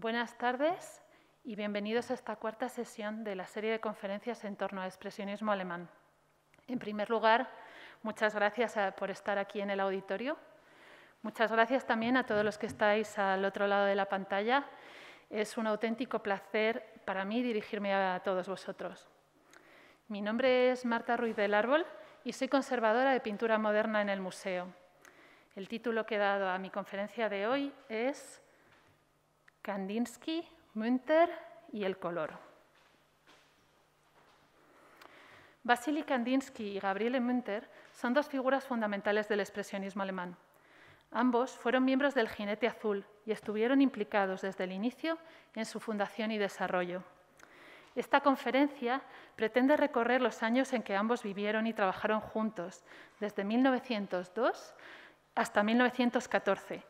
Buenas tardes y bienvenidos a esta cuarta sesión de la serie de conferencias en torno al expresionismo alemán. En primer lugar, muchas gracias eh, por estar aquí en el auditorio. Muchas gracias también a todos los que estáis al otro lado de la pantalla. Es un auténtico placer para mí dirigirme a todos vosotros. Mi nombre es Marta Ruiz del Árbol y soy conservadora de pintura moderna en el museo. El título que he dado a mi conferencia de hoy es Kandinsky, Münter y el color. Vasily Kandinsky y Gabriele Münter son dos figuras fundamentales del expresionismo alemán. Ambos fueron miembros del Jinete Azul y estuvieron implicados desde el inicio en su fundación y desarrollo. Esta conferencia pretende recorrer los años en que ambos vivieron y trabajaron juntos, desde 1902 hasta 1914,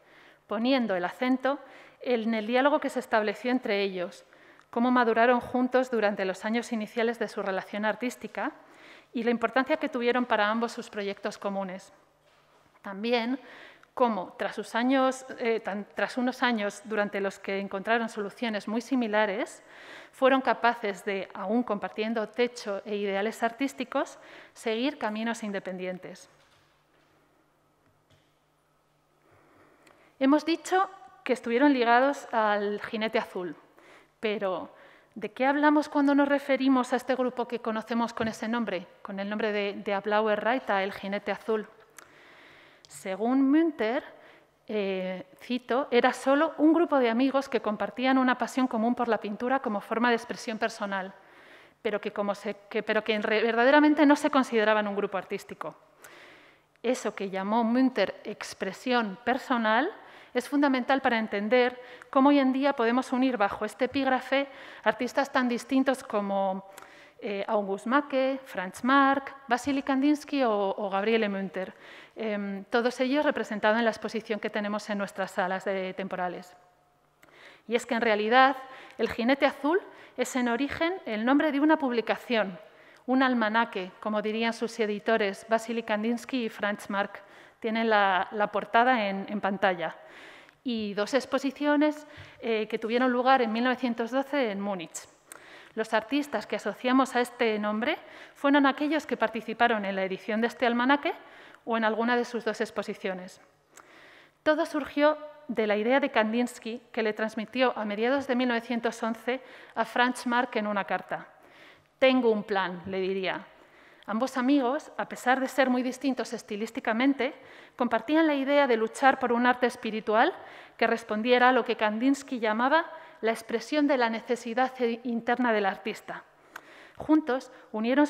poniendo el acento en el diálogo que se estableció entre ellos, cómo maduraron juntos durante los años iniciales de su relación artística y la importancia que tuvieron para ambos sus proyectos comunes. También cómo, tras, eh, unos años durante los que encontraron soluciones muy similares, fueron capaces de, aún compartiendo techo e ideales artísticos, seguir caminos independientes. Hemos dicho que estuvieron ligados al jinete azul, pero ¿de qué hablamos cuando nos referimos a este grupo que conocemos con ese nombre, con el nombre de, de Ablauer Raita, el jinete azul? Según Münter, eh, cito, era solo un grupo de amigos que compartían una pasión común por la pintura como forma de expresión personal, pero que, pero que verdaderamente no se consideraban un grupo artístico. Eso que llamó Münter expresión personal es fundamental para entender cómo hoy en día podemos unir bajo este epígrafe artistas tan distintos como eh, August Macke, Franz Marc, Vasily Kandinsky o, Gabriele Münter, em, todos ellos representados en la exposición que tenemos en nuestras salas de temporales. Y es que en realidad el jinete azul es en origen el nombre de una publicación, un almanaque, como dirían sus editores Vasily Kandinsky y Franz Marc. Tienen la, portada en pantalla y dos exposiciones eh, que tuvieron lugar en 1912 en Múnich. Los artistas que asociamos a este nombre fueron aquellos que participaron en la edición de este almanaque o en alguna de sus dos exposiciones. Todo surgió de la idea de Kandinsky que le transmitió a mediados de 1911 a Franz Marc en una carta. Tengo un plan, le diría, Ambos amigos, a pesar de ser muy distintos estilísticamente, compartían la idea de luchar por un arte espiritual que respondiera a lo que Kandinsky llamaba la expresión de la necesidad interna del artista. Juntos unieron,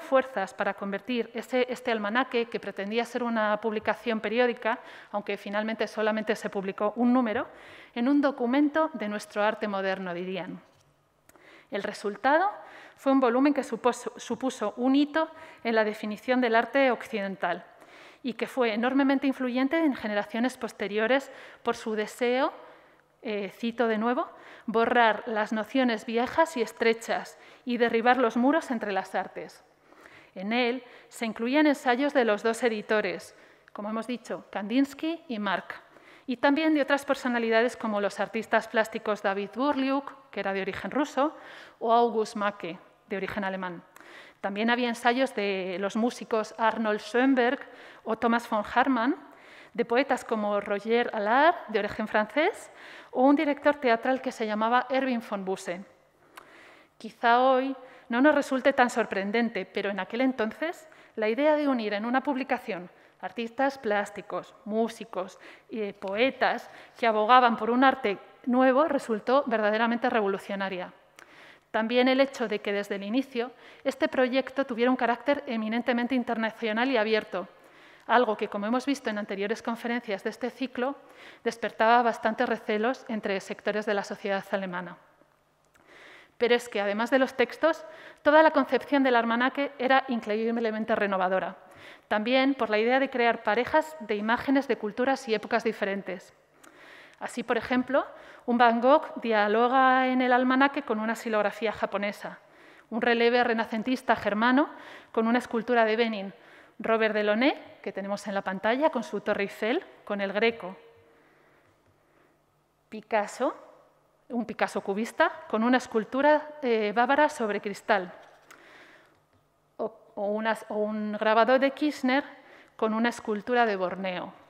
fuerzas para convertir este almanaque, que pretendía ser una publicación periódica, aunque finalmente solamente se publicó un número, en un documento de nuestro arte moderno, dirían. El resultado fue un volumen que supuso, un hito en la definición del arte occidental y que fue enormemente influyente en generaciones posteriores por su deseo, eh, cito de nuevo, borrar las nociones viejas y estrechas y derribar los muros entre las artes. En él se incluían ensayos de los dos editores, como hemos dicho, Kandinsky y Mark, y también de otras personalidades como los artistas plásticos David Burliuk, que era de origen ruso, o August Macke, de origen alemán. También había ensayos de los músicos Arnold Schoenberg o Thomas von Harman, de poetas como Roger Allard, de origen francés, o un director teatral que se llamaba Erwin von Busse. Quizá hoy no nos resulte tan sorprendente, pero en aquel entonces la idea de unir en una publicación artistas plásticos, músicos y eh, poetas que abogaban por un arte nuevo resultó verdaderamente revolucionaria. También el hecho de que desde el inicio este proyecto tuviera un carácter eminentemente internacional y abierto, algo que, como hemos visto en anteriores conferencias de este ciclo, despertaba bastantes recelos entre sectores de la sociedad alemana. Pero es que, además de los textos, toda la concepción del Armanaque era increíblemente renovadora, también por la idea de crear parejas de imágenes de culturas y épocas diferentes. Así, por ejemplo, un Van Gogh dialoga en el almanaque con una silografía japonesa, un releve renacentista germano con una escultura de Benin, Robert Delaunay, que tenemos en la pantalla, con su Torre con el Greco, Picasso, un Picasso cubista, con una escultura eh, bávara sobre cristal, o, un grabador de Kirchner con una escultura de Borneo.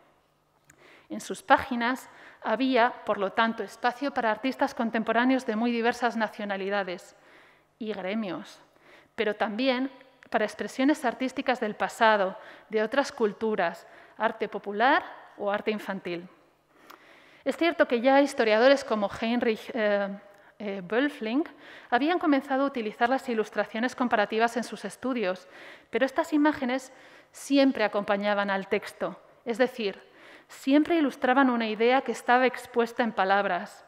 En sus páginas había, por lo tanto, espacio para artistas contemporáneos de muy diversas nacionalidades y gremios, pero también para expresiones artísticas del pasado, de otras culturas, arte popular o arte infantil. Es cierto que ya historiadores como Heinrich Wölfling eh, eh, habían comenzado a utilizar las ilustraciones comparativas en sus estudios, pero estas imágenes siempre acompañaban al texto, es decir, siempre ilustraban una idea que estaba expuesta en palabras.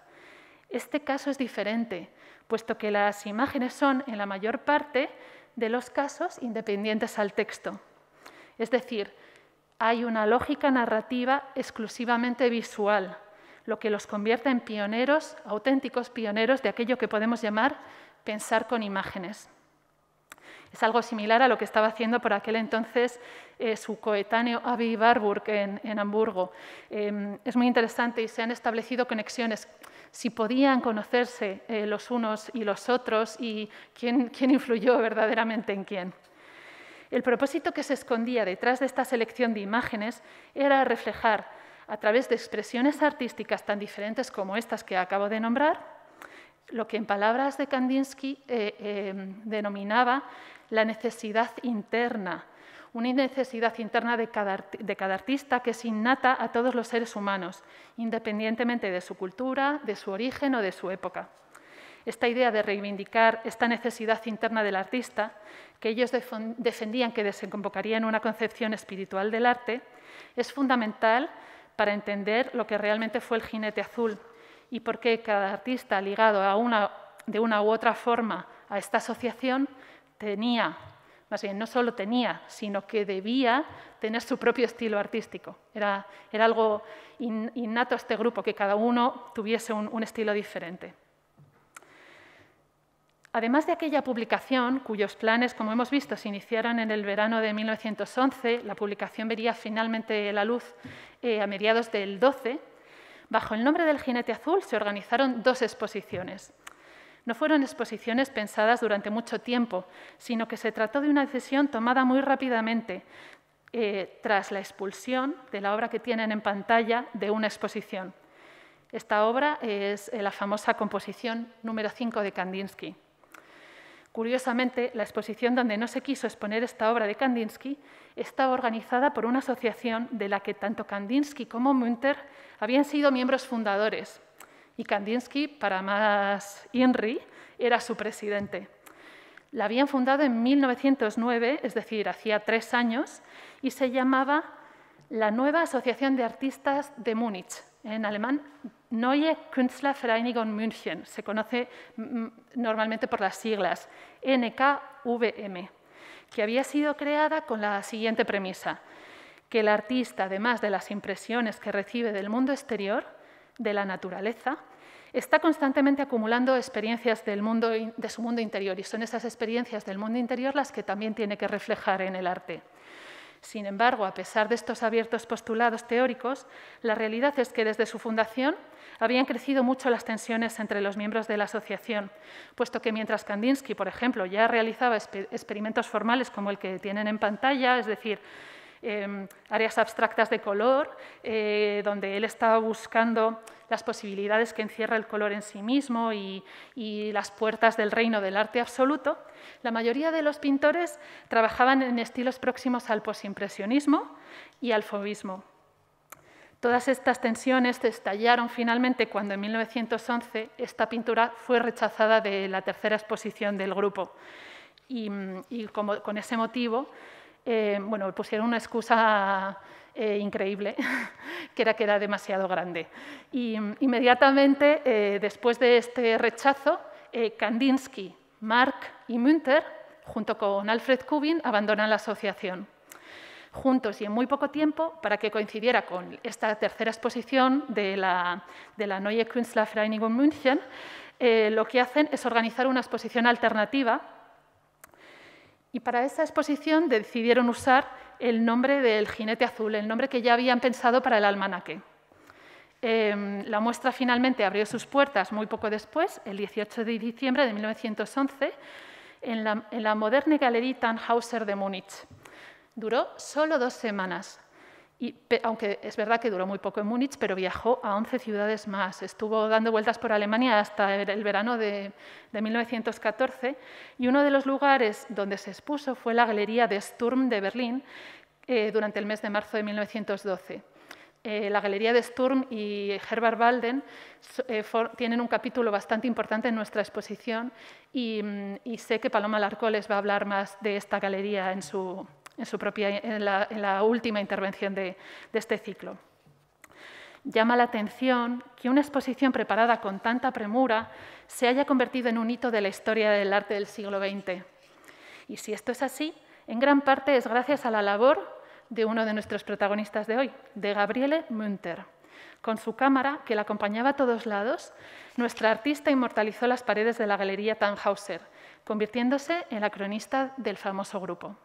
Este caso es diferente, puesto que las imágenes son, en la mayor parte de los casos, independientes al texto. Es decir, hay una lógica narrativa exclusivamente visual, lo que los convierte en pioneros, auténticos pioneros de aquello que podemos llamar pensar con imágenes. Es algo similar a lo que estaba haciendo por aquel entonces eh, su coetáneo Avi Barburg en, Hamburgo. Em, es muy interesante y se han establecido conexiones. Si podían conocerse eh, los unos y los otros y quién, influyó verdaderamente en quién. El propósito que se escondía detrás de esta selección de imágenes era reflejar, a través de expresiones artísticas tan diferentes como estas que acabo de nombrar, lo que en palabras de Kandinsky eh, em, denominaba la necesidad interna, una necesidad interna de cada, artista que es innata a todos los seres humanos, independientemente de su cultura, de su origen o de su época. Esta idea de reivindicar esta necesidad interna del artista, que ellos defendían que desembocaría en una concepción espiritual del arte, es fundamental para entender lo que realmente fue el jinete azul y por qué cada artista ligado de una u otra forma a esta asociación tenía, más bien no solo tenía, sino que debía tener su propio estilo artístico. Era, algo innato a este grupo, que cada uno tuviese un, estilo diferente. Además de aquella publicación, cuyos planes, como hemos visto, se iniciaron en el verano de 1911, la publicación vería finalmente la luz eh, a mediados del 12, bajo el nombre del Jinete Azul se organizaron dos exposiciones. No fueron exposiciones pensadas durante mucho tiempo, sino que se trató de una decisión tomada muy rápidamente, eh, tras la expulsión de la obra que tienen en pantalla de una exposición. Esta obra es eh, la famosa composición número 5 de Kandinsky. Curiosamente, la exposición donde no se quiso exponer esta obra de Kandinsky estaba organizada por una asociación de la que tanto Kandinsky como Münter habían sido miembros fundadores y Kandinsky, para más INRI, era su presidente. La habían fundado en 1909, es decir, hacía tres años, y se llamaba la Nueva Asociación de Artistas de Múnich, en alemán Neue Künstlervereinigung München, se conoce mm, normalmente por las siglas NKVM, que había sido creada con la siguiente premisa, que el artista, además de las impresiones que recibe del mundo exterior, de la naturaleza, está constantemente acumulando experiencias del mundo, de su mundo interior y son esas experiencias del mundo interior las que también tiene que reflejar en el arte. Sin embargo, a pesar de estos abiertos postulados teóricos, la realidad es que desde su fundación habían crecido mucho las tensiones entre los miembros de la asociación, puesto que mientras Kandinsky, por ejemplo, ya realizaba experimentos formales como el que tienen en pantalla, es decir, Em, áreas abstractas de color, eh, donde él estaba buscando las posibilidades que encierra el color en sí mismo y, las puertas del reino del arte absoluto, la mayoría de los pintores trabajaban en estilos próximos al posimpresionismo y al fobismo. Todas estas tensiones estallaron finalmente cuando en 1911 esta pintura fue rechazada de la tercera exposición del grupo. Y, con ese motivo, eh, bueno, pusieron una excusa eh, increíble, que era que era demasiado grande. Y inmediatamente eh, después de este rechazo, Kandinsky, Mark y Münter, junto con Alfred Kubin, abandonan la asociación. Juntos y en muy poco tiempo, para que coincidiera con esta tercera exposición de la, de la Neue Künstlervereinigung München, lo que hacen es organizar una exposición alternativa y para esta exposición decidieron usar el nombre del jinete azul, el nombre que ya habían pensado para el almanaque. Em, la muestra finalmente abrió sus puertas muy poco después, el 18 de diciembre de 1911, en la, en la moderne Galerie Tannhauser de Múnich. Duró solo dos semanas, aunque es verdad que duró muy poco en Múnich, pero viajó a 11 ciudades más. Estuvo dando vueltas por Alemania hasta el verano de, 1914 y uno de los lugares donde se expuso fue la Galería de Sturm de Berlín eh, durante el mes de marzo de 1912. Eh, la Galería de Sturm y Herbert Walden eh, tienen un capítulo bastante importante en nuestra exposición y, mm, y sé que Paloma Larco les va a hablar más de esta galería en su, en, su propia, en, la, última intervención de, de este ciclo. Llama la atención que una exposición preparada con tanta premura se haya convertido en un hito de la historia del arte del siglo XX. Y si esto es así, en gran parte es gracias a la labor de uno de nuestros protagonistas de hoy, de Gabriele Münter. Con su cámara, que la acompañaba a todos lados, nuestra artista inmortalizó las paredes de la Galería Tannhauser, convirtiéndose en la cronista del famoso grupo.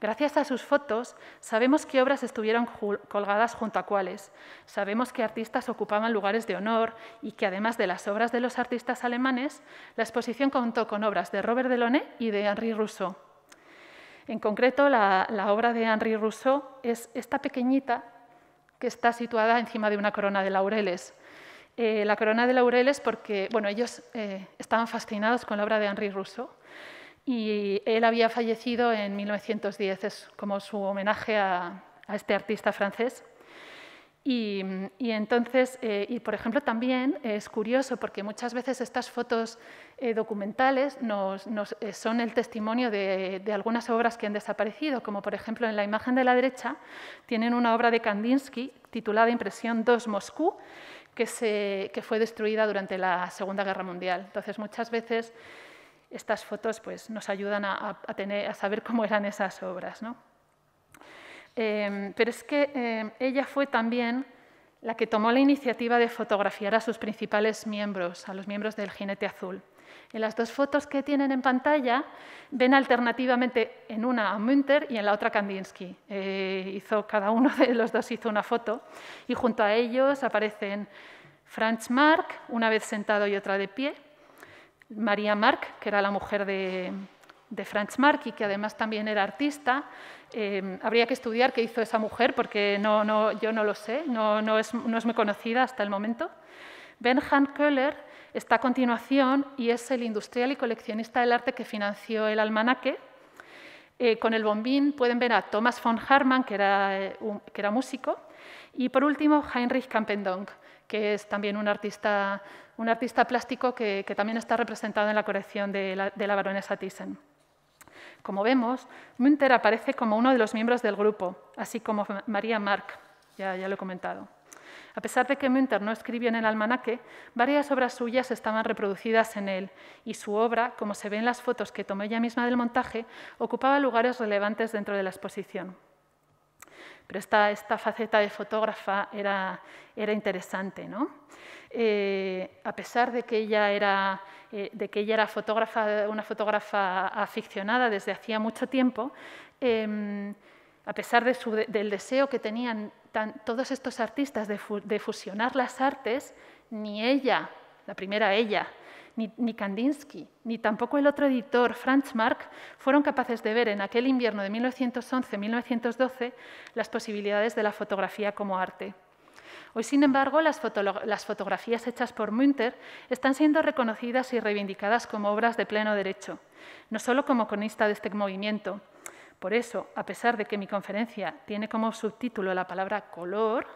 Gracias a sus fotos sabemos qué obras estuvieron colgadas junto a cuáles, sabemos qué artistas ocupaban lugares de honor y que además de las obras de los artistas alemanes, la exposición contó con obras de Robert Delaunay y de Henri Rousseau. En concreto, la, obra de Henri Rousseau es esta pequeñita que está situada encima de una corona de laureles. Eh, la corona de laureles porque bueno, ellos eh, estaban fascinados con la obra de Henri Rousseau y él había fallecido en 1910, es como su homenaje a, este artista francés. Y, entonces, eh, y por ejemplo, también es curioso porque muchas veces estas fotos eh, documentales nos, eh, son el testimonio de, algunas obras que han desaparecido, como por ejemplo en la imagen de la derecha tienen una obra de Kandinsky titulada Impresión 2 Moscú, que, se, que fue destruida durante la Segunda Guerra Mundial. Entonces, muchas veces estas fotos pues, nos ayudan a, saber cómo eran esas obras. Em, pero es que em, ella fue también la que tomó la iniciativa de fotografiar a sus principales miembros, a los miembros del jinete azul. En las dos fotos que tienen en pantalla ven alternativamente en una a Münter y en la otra a Kandinsky. Eh, cada uno de los dos hizo una foto y junto a ellos aparecen Franz Marc, una vez sentado y otra de pie, María Mark, que era la mujer de, Franz Marc y que además también era artista. Eh, habría que estudiar qué hizo esa mujer porque yo no lo sé, no, es, muy conocida hasta el momento. Benjamin Köhler está a continuación y es el industrial y coleccionista del arte que financió el almanaque. Eh, con el bombín pueden ver a Thomas von Harman, que era, eh, músico, y por último Heinrich Campendonk, que es también un artista un artista plástico que, también está representado en la colección de la, baronesa Thyssen. Como vemos, Münter aparece como uno de los miembros del grupo, así como María Marc, ya, lo he comentado. A pesar de que Münter no escribió en el almanaque, varias obras suyas estaban reproducidas en él y su obra, como se ven en las fotos que tomó ella misma del montaje, ocupaba lugares relevantes dentro de la exposición. Pero esta, faceta de fotógrafa era, era interesante, ¿no? Eh, a pesar de que ella era, eh, ella era una fotógrafa aficionada desde hacía mucho tiempo, em, a pesar del deseo que tenían todos estos artistas de, fusionar las artes, ni ella, la primera ella, ni, ni Kandinsky, ni tampoco el otro editor, Franz Marc, fueron capaces de ver en aquel invierno de 1911-1912 las posibilidades de la fotografía como arte. Hoy, sin embargo, las, fotografías hechas por Münter están siendo reconocidas y reivindicadas como obras de pleno derecho, no solo como cronista de este movimiento. Por eso, a pesar de que mi conferencia tiene como subtítulo la palabra color,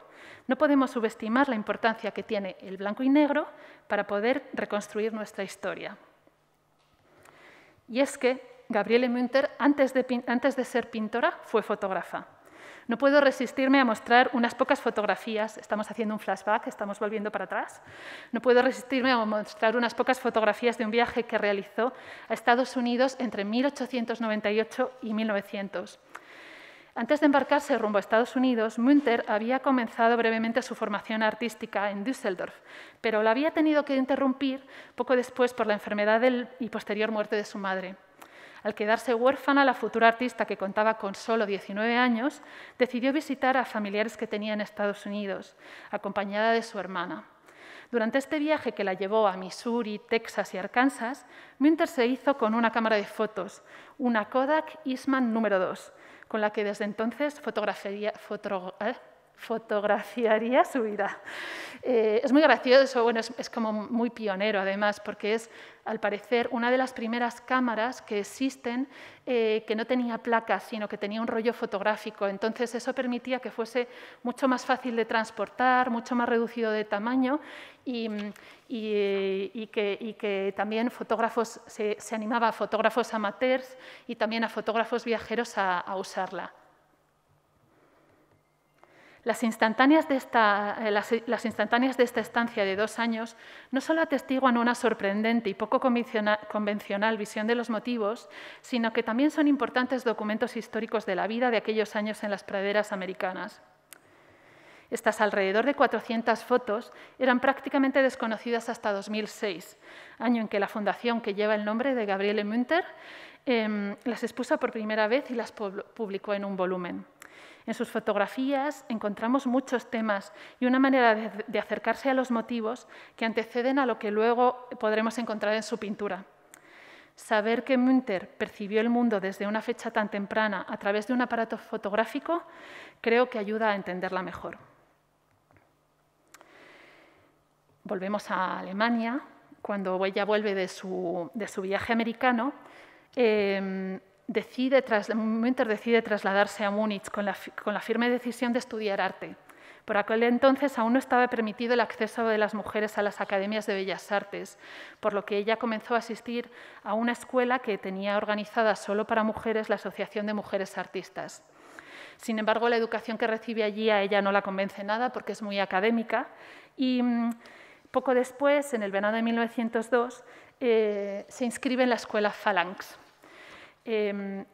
no podemos subestimar la importancia que tiene el blanco y negro para poder reconstruir nuestra historia. Y es que Gabriele Münter, antes de ser pintora, fue fotógrafa. No puedo resistirme a mostrar unas pocas fotografías, estamos haciendo un flashback, estamos volviendo para atrás, no puedo resistirme a mostrar unas pocas fotografías de un viaje que realizó a Estados Unidos entre 1898 y 1900. Antes de embarcarse rumbo a Estados Unidos, Münter había comenzado brevemente su formación artística en Düsseldorf, pero la había tenido que interrumpir poco después por la enfermedad y posterior muerte de su madre. Al quedarse huérfana, la futura artista, que contaba con solo 19 años, decidió visitar a familiares que tenía en Estados Unidos, acompañada de su hermana. Durante este viaje que la llevó a Missouri, Texas y Arkansas, Münter se hizo con una cámara de fotos, una Kodak Eastman número 2, con la que desde entonces fotografiaría, ¿eh? fotografiaría su vida. Eh, es muy gracioso, es, como muy pionero además, porque es, al parecer, una de las primeras cámaras que existen eh, que no tenía placas, sino que tenía un rollo fotográfico. Entonces, eso permitía que fuese mucho más fácil de transportar, mucho más reducido de tamaño y, eh, que, también fotógrafos, se, animaba a fotógrafos amateurs y también a fotógrafos viajeros a usarla. Eh, las instantáneas, de esta, estancia de dos años no solo atestiguan una sorprendente y poco convencional visión de los motivos, sino que también son importantes documentos históricos de la vida de aquellos años en las praderas americanas. Estas alrededor de 400 fotos eran prácticamente desconocidas hasta 2006, año en que la fundación que lleva el nombre de Gabriele Münter em, las expuso por primera vez y las publicó en un volumen. En sus fotografías encontramos muchos temas y una manera de, acercarse a los motivos que anteceden a lo que luego podremos encontrar en su pintura. Saber que Münter percibió el mundo desde una fecha tan temprana a través de un aparato fotográfico creo que ayuda a entenderla mejor. Volvemos a Alemania. Cuando ella vuelve de su, viaje americano, eh, decide, Münter decide trasladarse a Múnich con la, firme decisión de estudiar arte. Por aquel entonces aún no estaba permitido el acceso de las mujeres a las academias de bellas artes, por lo que ella comenzó a asistir a una escuela que tenía organizada solo para mujeres la Asociación de Mujeres Artistas. Sin embargo, la educación que recibe allí a ella no la convence nada porque es muy académica y mm, poco después, en el verano de 1902, eh, se inscribe en la escuela Phalanx, Em,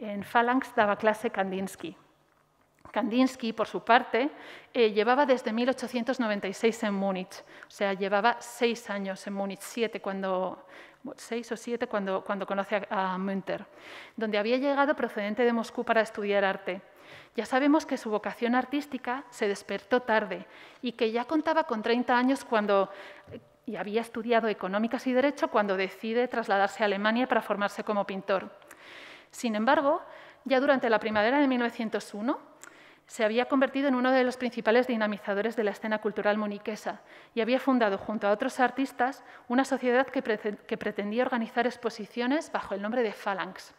en Phalanx daba clase Kandinsky. Kandinsky, por su parte, eh, llevaba desde 1896 en Múnich, o sea, llevaba seis años en Múnich, siete cuando, seis o siete cuando, cuando conoce a, a Münter, donde había llegado procedente de Moscú para estudiar arte. Ya sabemos que su vocación artística se despertó tarde y que ya contaba con 30 años cuando y había estudiado económicas y derecho cuando decide trasladarse a Alemania para formarse como pintor. Sin embargo, ya durante la primavera de 1901 se había convertido en uno de los principales dinamizadores de la escena cultural muniquesa y había fundado junto a otros artistas una sociedad que, pretendía organizar exposiciones bajo el nombre de Phalanx.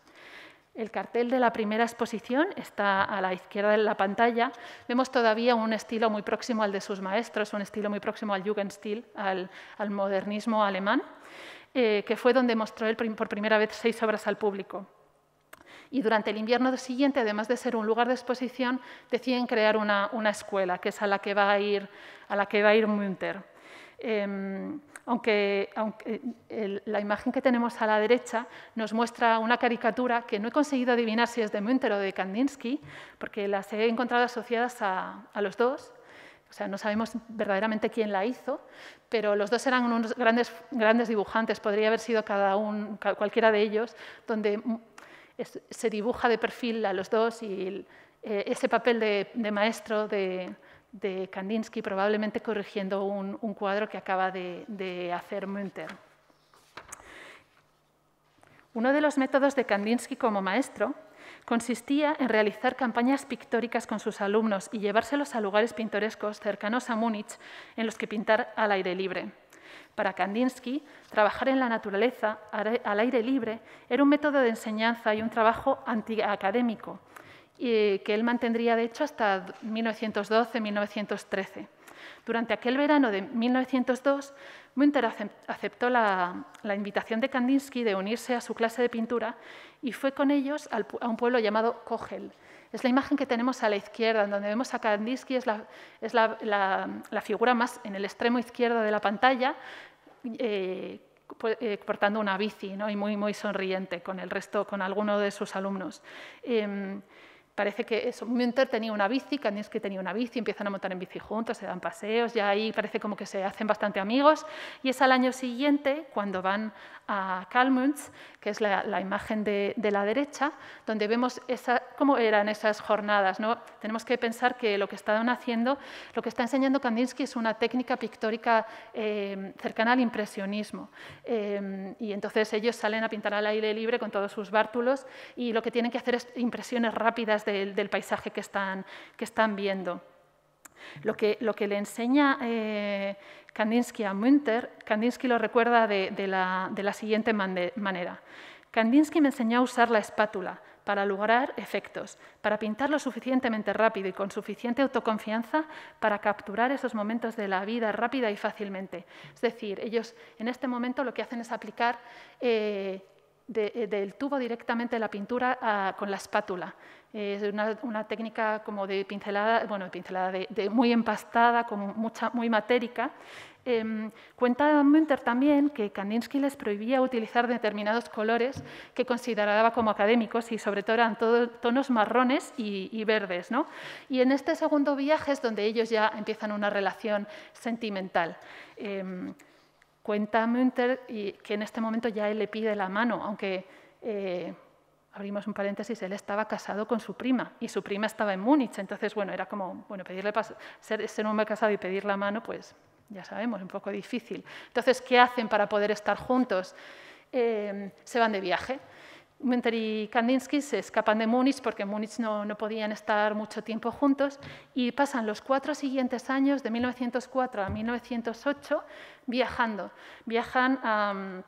El cartel de la primera exposición está a la izquierda de la pantalla. Vemos todavía un estilo muy próximo al de sus maestros, un estilo muy próximo al Jugendstil, al, modernismo alemán, eh, que fue donde mostró por primera vez seis obras al público y durante el invierno siguiente, además de ser un lugar de exposición, deciden crear una, escuela, que es a la que va a ir, a la que va a ir Münter. Em, aunque, aunque eh, la imagen que tenemos a la derecha nos muestra una caricatura que no he conseguido adivinar si es de Münter o de Kandinsky, porque las he encontrado asociadas a, los dos. O sea, no sabemos verdaderamente quién la hizo, pero los dos eran unos grandes, grandes dibujantes, podría haber sido cada un, cualquiera de ellos, donde se dibuja de perfil a los dos y eh, ese papel de, maestro de, Kandinsky probablemente corrigiendo un, cuadro que acaba de, de hacer Münter. Uno de los métodos de Kandinsky como maestro consistía en realizar campañas pictóricas con sus alumnos y llevárselos a lugares pintorescos cercanos a Múnich en los que pintar al aire libre. Para Kandinsky, trabajar en la naturaleza, al aire libre, era un método de enseñanza y un trabajo antiacadémico, eh, que él mantendría, de hecho, hasta 1912-1913. Durante aquel verano de 1902, Münter aceptó la, invitación de Kandinsky de unirse a su clase de pintura y fue con ellos a un pueblo llamado Kogel. Es la imagen que tenemos a la izquierda, en donde vemos a Kandinsky, es la, figura más en el extremo izquierdo de la pantalla, eh, pues, eh, portando una bici ¿no? y muy, muy sonriente con el resto, con alguno de sus alumnos. Em, parece que eso, tenía una bici, Kandinsky tenía una bici, empiezan a montar en bici juntos, se dan paseos, ya ahí parece como que se hacen bastante amigos. Y es al año siguiente cuando van a Kalmunds, que es la, imagen de, la derecha, donde vemos esa, cómo eran esas jornadas. ¿no? Tenemos que pensar que lo que están haciendo, lo que está enseñando Kandinsky es una técnica pictórica eh, cercana al impresionismo. Eh, y entonces ellos salen a pintar al aire libre con todos sus bártulos y lo que tienen que hacer es impresiones rápidas de del, paisaje que están, que están viendo. Lo que, lo que, le enseña eh, Kandinsky a Münter, Kandinsky lo recuerda de, la, siguiente manera. Kandinsky me enseñó a usar la espátula para lograr efectos, para pintar lo suficientemente rápido y con suficiente autoconfianza para capturar esos momentos de la vida rápida y fácilmente. Es decir, ellos en este momento lo que hacen es aplicar eh, eh, del tubo directamente la pintura ah, con la espátula es una, una, técnica como de pincelada, bueno, pincelada de, de muy empastada, como mucha, muy matérica. Em, cuenta Münter también que Kandinsky les prohibía utilizar determinados colores que consideraba como académicos y sobre todo eran todos tonos marrones y, y verdes. ¿no? Y en este segundo viaje es donde ellos ya empiezan una relación sentimental. Em, cuenta Münter que en este momento ya él le pide la mano, aunque... Eh, abrimos un paréntesis, él estaba casado con su prima y su prima estaba en Múnich. Entonces, bueno, era como, bueno, pedirle ser, ser un hombre casado y pedir la mano, pues ya sabemos, un poco difícil. Entonces, ¿qué hacen para poder estar juntos? Em, se van de viaje. Menter y Kandinsky se escapan de Múnich porque en Múnich no, no, podían estar mucho tiempo juntos y pasan los cuatro siguientes años, de 1904 a 1908, viajando. Viajan a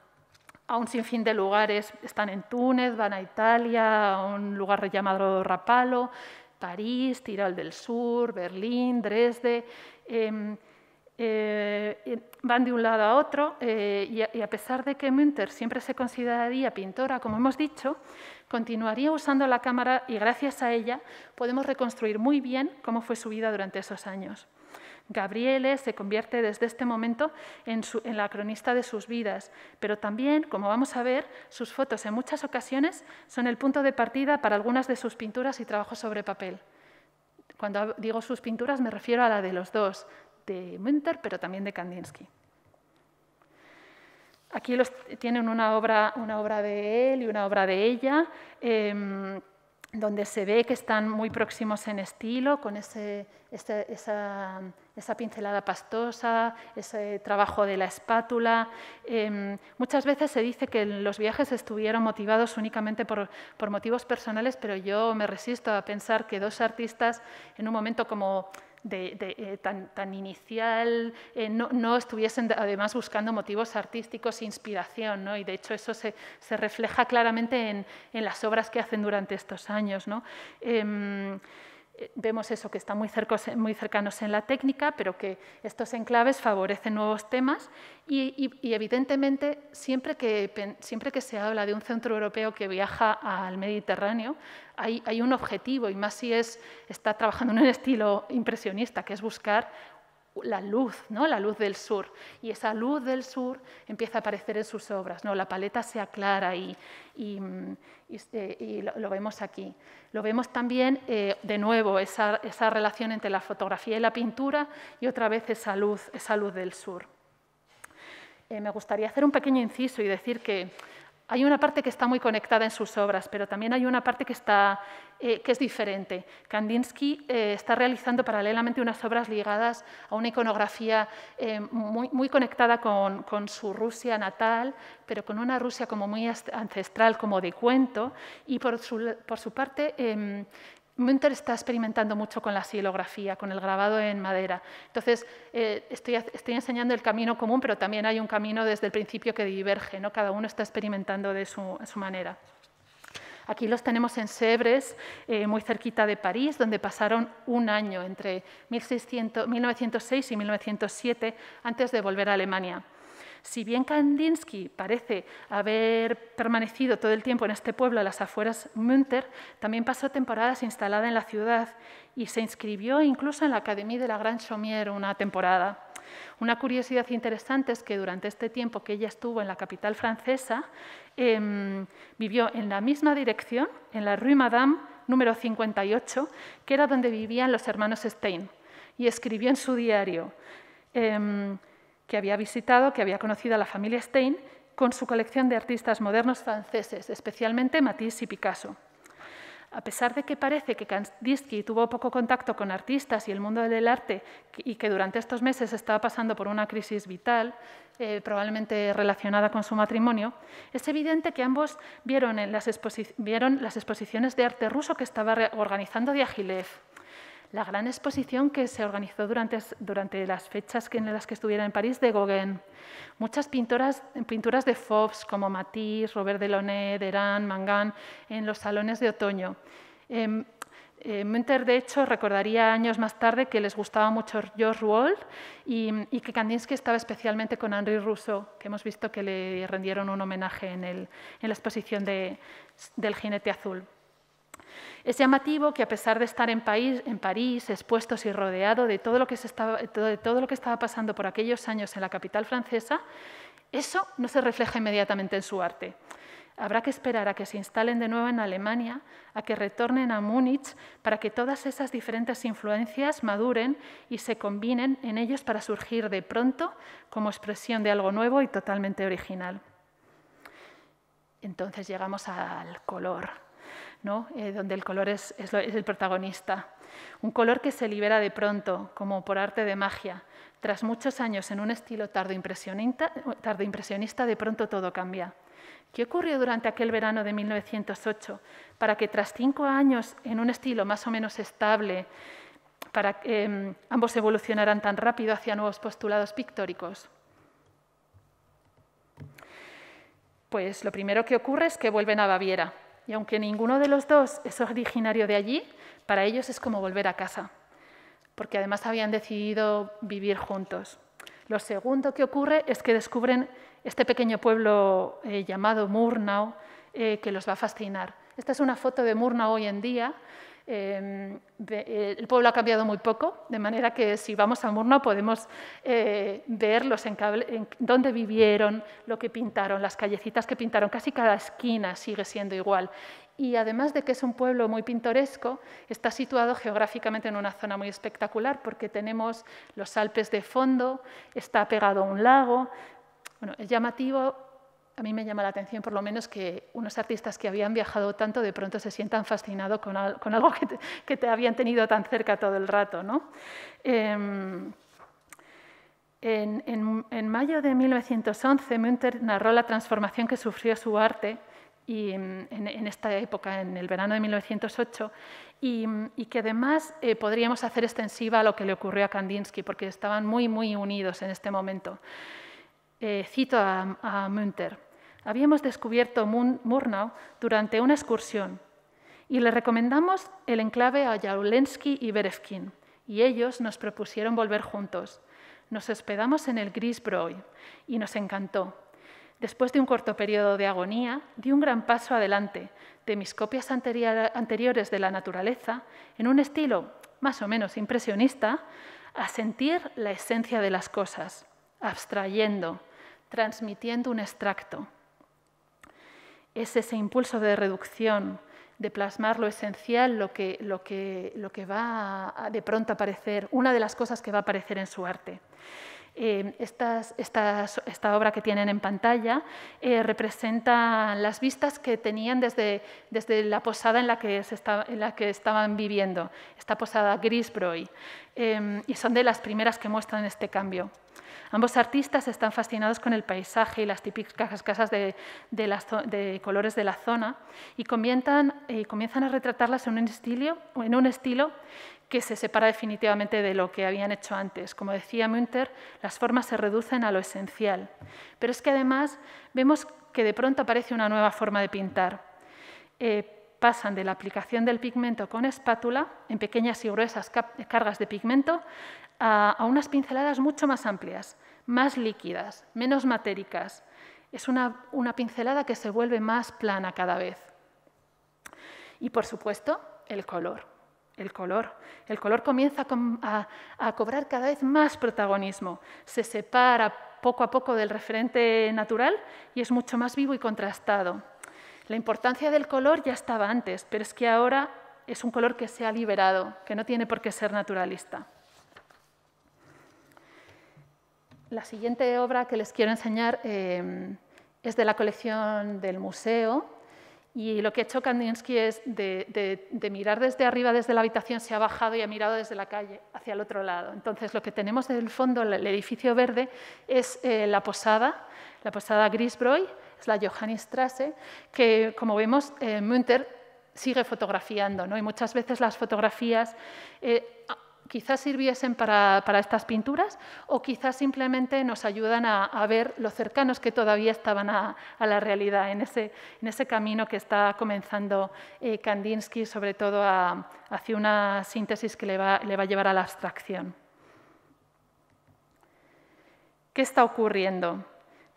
a un sinfín de lugares. Están en Túnez, van a Italia, a un lugar llamado Rapallo, París, Tiral del Sur, Berlín, Dresde. Em, eh, van de un lado a otro eh, y, a, y, a, pesar de que Münter siempre se consideraría pintora, como hemos dicho, continuaría usando la cámara y gracias a ella podemos reconstruir muy bien cómo fue su vida durante esos años. Gabriele se convierte desde este momento en, la cronista de sus vidas, pero también, como vamos a ver, sus fotos en muchas ocasiones son el punto de partida para algunas de sus pinturas y trabajos sobre papel. Cuando digo sus pinturas me refiero a la de los dos, de Münter, pero también de Kandinsky. Aquí tienen una obra, de él y una obra de ella. Em, donde se ve que están muy próximos en estilo, con esa esa pincelada pastosa, ese trabajo de la espátula. Em, muchas veces se dice que los viajes estuvieron motivados únicamente por, por, motivos personales, pero yo me resisto a pensar que dos artistas en un momento como de, eh, tan, tan, inicial eh, no, no, estuviesen además buscando motivos artísticos e inspiración. ¿no? Y de hecho eso se, se refleja claramente en, en, las obras que hacen durante estos años. ¿no? Em, eh, vemos eso, que está muy, muy cercanos en la técnica, pero que estos enclaves favorecen nuevos temas y, evidentemente, siempre que, siempre que se habla de un centro europeo que viaja al Mediterráneo, hay, un objetivo, y más si es, está trabajando en un estilo impresionista, que es buscar la luz, ¿no? la luz del sur. Y esa luz del sur empieza a aparecer en sus obras. ¿no? La paleta se aclara y, y, este, lo, vemos aquí. Lo vemos también, eh, de nuevo, esa, relación entre la fotografía y la pintura y otra vez esa luz, esa luz del sur. Eh, me gustaría hacer un pequeño inciso y decir que hay una parte que está muy conectada en sus obras, pero también hay una parte que, está, eh, que es diferente. Kandinsky eh, está realizando paralelamente unas obras ligadas a una iconografía eh, muy, muy, conectada con, su Rusia natal, pero con una Rusia como muy ancestral, como de cuento, y por por su parte em, Münter está experimentando mucho con la silografía, con el grabado en madera. Entonces, eh, estoy, enseñando el camino común, pero también hay un camino desde el principio que diverge, ¿no? cada uno está experimentando de su, manera. Aquí los tenemos en Sèvres, eh, muy cerquita de París, donde pasaron un año entre 1906 y 1907 antes de volver a Alemania. Si bien Kandinsky parece haber permanecido todo el tiempo en este pueblo a las afueras Münter, también pasó temporadas instalada en la ciudad y se inscribió incluso en la Academia de la Gran Chaumière una temporada. Una curiosidad interesante es que durante este tiempo que ella estuvo en la capital francesa, em, vivió en la misma dirección, en la Rue Madame número 58, que era donde vivían los hermanos Stein, y escribió en su diario. Em, que había visitado, que había conocido a la familia Stein con su colección de artistas modernos franceses, especialmente Matisse y Picasso. A pesar de que parece que Kandinsky tuvo poco contacto con artistas y el mundo del arte y que durante estos meses estaba pasando por una crisis vital, eh, probablemente relacionada con su matrimonio, es evidente que ambos vieron, las vieron las exposiciones de arte ruso que estaba organizando Diaghilev la gran exposición que se organizó durante, durante las fechas que, en las que estuviera en París de Gauguin. Muchas pintoras, pinturas de Fox como Matisse, Robert Delaunay, Deran, Mangan, en los salones de otoño. Em, em, Münter, de hecho, recordaría años más tarde que les gustaba mucho George Wall y, que Kandinsky estaba especialmente con Henri Rousseau, que hemos visto que le rendieron un homenaje en, el, en la exposición del Jinete Azul. Es llamativo que a pesar de estar en, París, expuestos y rodeado de todo, lo que estaba, de todo lo que estaba pasando por aquellos años en la capital francesa, eso no se refleja inmediatamente en su arte. Habrá que esperar a que se instalen de nuevo en Alemania, a que retornen a Múnich, para que todas esas diferentes influencias maduren y se combinen en ellos para surgir de pronto como expresión de algo nuevo y totalmente original. Entonces llegamos al color. Eh, donde el color es, el protagonista. Un color que se libera de pronto, como por arte de magia. Tras muchos años en un estilo tardo impresionista, de pronto todo cambia. ¿Qué ocurrió durante aquel verano de 1908 para que tras cinco años en un estilo más o menos estable, para que em, ambos evolucionaran tan rápido hacia nuevos postulados pictóricos? Pues lo primero que ocurre es que vuelven a Baviera, y aunque ninguno de los dos es originario de allí, para ellos es como volver a casa, porque además habían decidido vivir juntos. Lo segundo que ocurre es que descubren este pequeño pueblo eh, llamado Murnau, eh, que los va a fascinar. Esta es una foto de Murnau hoy en día, Em, eh, el pueblo ha cambiado muy poco, de manera que si vamos a Murno podemos eh, ver en, dónde vivieron, lo que pintaron, las callecitas que pintaron, casi cada esquina sigue siendo igual. Y además de que es un pueblo muy pintoresco, está situado geográficamente en una zona muy espectacular porque tenemos los Alpes de fondo, está pegado a un lago. Bueno, es llamativo a mí me llama la atención por lo menos que unos artistas que habían viajado tanto de pronto se sientan fascinados con, algo que te, habían tenido tan cerca todo el rato. Em, en, mayo de 1911, Münter narró la transformación que sufrió su arte em, en, esta época, en el verano de 1908, em, y, que además eh, podríamos hacer extensiva a lo que le ocurrió a Kandinsky, porque estaban muy, muy unidos en este momento. Eh, cito a, Münter, habíamos descubierto Murnau durante una excursión y le recomendamos el enclave a Jaulensky y Berefkin, y ellos nos propusieron volver juntos. Nos hospedamos en el Grisbroy y nos encantó. Después de un corto periodo de agonía, di un gran paso adelante de mis copias anteriores de la naturaleza en un estilo más o menos impresionista a sentir la esencia de las cosas, abstrayendo, transmitiendo un extracto. Es ese impulso de reducción, de plasmar lo esencial, lo que, va de pronto a aparecer, una de las cosas que va a aparecer en su arte. Eh, esta obra que tienen en pantalla eh, representa las vistas que tenían desde, desde la posada en la, que se está, en la que estaban viviendo, esta posada Grisbroy, eh, y son de las primeras que muestran este cambio. Ambos artistas están fascinados con el paisaje y las típicas casas de, colores de la zona y comienzan, eh, a retratarlas en un, estilo, que se separa definitivamente de lo que habían hecho antes. Como decía Münter, las formas se reducen a lo esencial. Pero es que además vemos que de pronto aparece una nueva forma de pintar. Eh, pasan de la aplicación del pigmento con espátula en pequeñas y gruesas cargas de pigmento a, unas pinceladas mucho más amplias, más líquidas, menos matéricas. Es una, pincelada que se vuelve más plana cada vez. Y por supuesto, el color. El color. El color comienza a, cobrar cada vez más protagonismo. Se separa poco a poco del referente natural y es mucho más vivo y contrastado. La importancia del color ya estaba antes, pero es que ahora es un color que se ha liberado, que no tiene por qué ser naturalista. La siguiente obra que les quiero enseñar em, es de la colección del museo y lo que ha hecho Kandinsky es de, mirar desde arriba, desde la habitación, se ha bajado y ha mirado desde la calle hacia el otro lado. Entonces, lo que tenemos en el fondo, el edificio verde, es eh, la posada, la posada Grisbroy, es la Johannisstrasse, que como vemos, eh, Münter sigue fotografiando ¿no? y muchas veces las fotografías eh, quizás sirviesen para, estas pinturas o quizás simplemente nos ayudan a, ver lo cercanos que todavía estaban a, la realidad, en ese, camino que está comenzando eh, Kandinsky, sobre todo hacia una síntesis que le va, le va a llevar a la abstracción. ¿Qué está ocurriendo?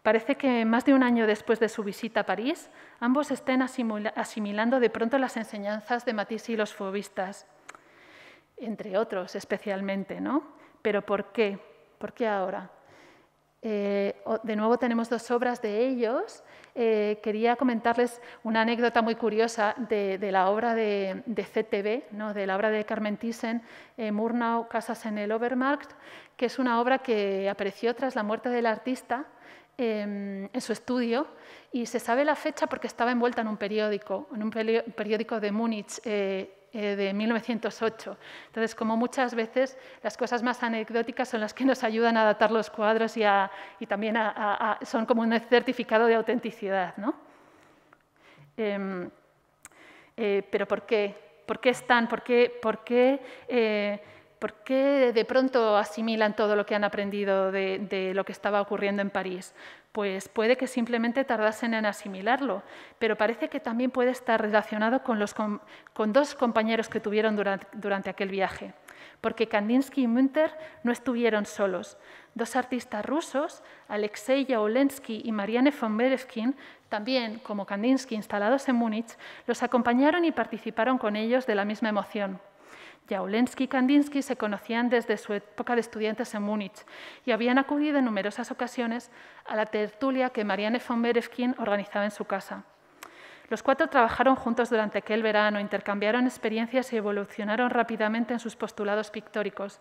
Parece que más de un año después de su visita a París, ambos estén asimilando de pronto las enseñanzas de Matisse y los fobistas entre otros especialmente, ¿no? Pero ¿por qué? ¿Por qué ahora? Eh, de nuevo tenemos dos obras de ellos. Eh, quería comentarles una anécdota muy curiosa de, la obra de, de CTV, ¿no? de la obra de Carmen Thyssen, eh, Murnau, Casas en el Obermarkt, que es una obra que apareció tras la muerte del artista em, en su estudio y se sabe la fecha porque estaba envuelta en un periódico, en un periódico de Múnich eh, de 1908. Entonces, como muchas veces, las cosas más anecdóticas son las que nos ayudan a adaptar los cuadros y, también son como un certificado de autenticidad. ¿no? Em, eh, pero ¿por qué? ¿Por qué están? ¿Por qué? Por qué eh, ¿por qué de pronto asimilan todo lo que han aprendido de, lo que estaba ocurriendo en París? Pues puede que simplemente tardasen en asimilarlo, pero parece que también puede estar relacionado con, dos compañeros que tuvieron durante, aquel viaje, porque Kandinsky y Münter no estuvieron solos. Dos artistas rusos, Alexei Yaolensky y Marianne von Bereskin, también, como Kandinsky, instalados en Múnich, los acompañaron y participaron con ellos de la misma emoción. Jaulensky y Kandinsky se conocían desde su época de estudiantes en Múnich y habían acudido en numerosas ocasiones a la tertulia que Marianne von Berefkin organizaba en su casa. Los cuatro trabajaron juntos durante aquel verano, intercambiaron experiencias y evolucionaron rápidamente en sus postulados pictóricos.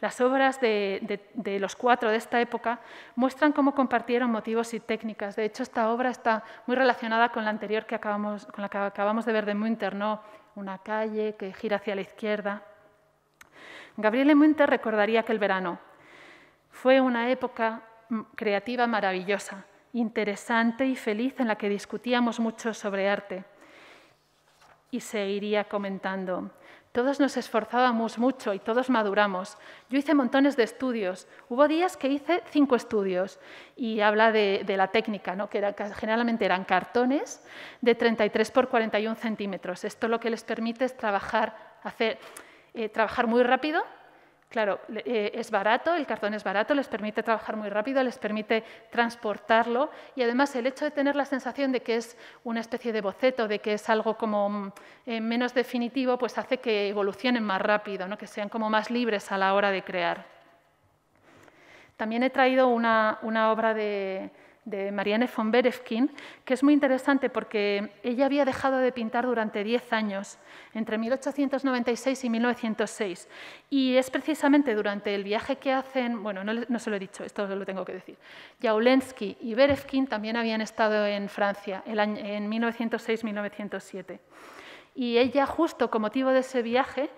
Las obras de, los cuatro de esta época muestran cómo compartieron motivos y técnicas. De hecho, esta obra está muy relacionada con la anterior que acabamos, con la acabamos de ver de Munter, una calle que gira hacia la izquierda. Gabriele Munte recordaría que el verano. Fue una época mm, creativa maravillosa, interesante y feliz en la que discutíamos mucho sobre arte. Y seguiría comentando, todos nos esforzábamos mucho y todos maduramos. Yo hice montones de estudios. Hubo días que hice cinco estudios y habla de, la técnica, ¿no? que, era, generalmente eran cartones de 33 por 41 centímetros. Esto lo que les permite es trabajar, hacer, eh, trabajar muy rápido Claro, eh, es barato, el cartón es barato, les permite trabajar muy rápido, les permite transportarlo y además el hecho de tener la sensación de que es una especie de boceto, de que es algo como mm, eh, menos definitivo, pues hace que evolucionen más rápido, ¿no? que sean como más libres a la hora de crear. También he traído una obra de, de Marianne von Berefkin, que es muy interesante porque ella había dejado de pintar durante 10 años, entre 1896 y 1906. Y es precisamente durante el viaje que hacen, bueno, no, se lo he dicho, esto lo tengo que decir, Jaulensky y Berefkin también habían estado en Francia el en 1906-1907. Y ella, justo con motivo de ese viaje,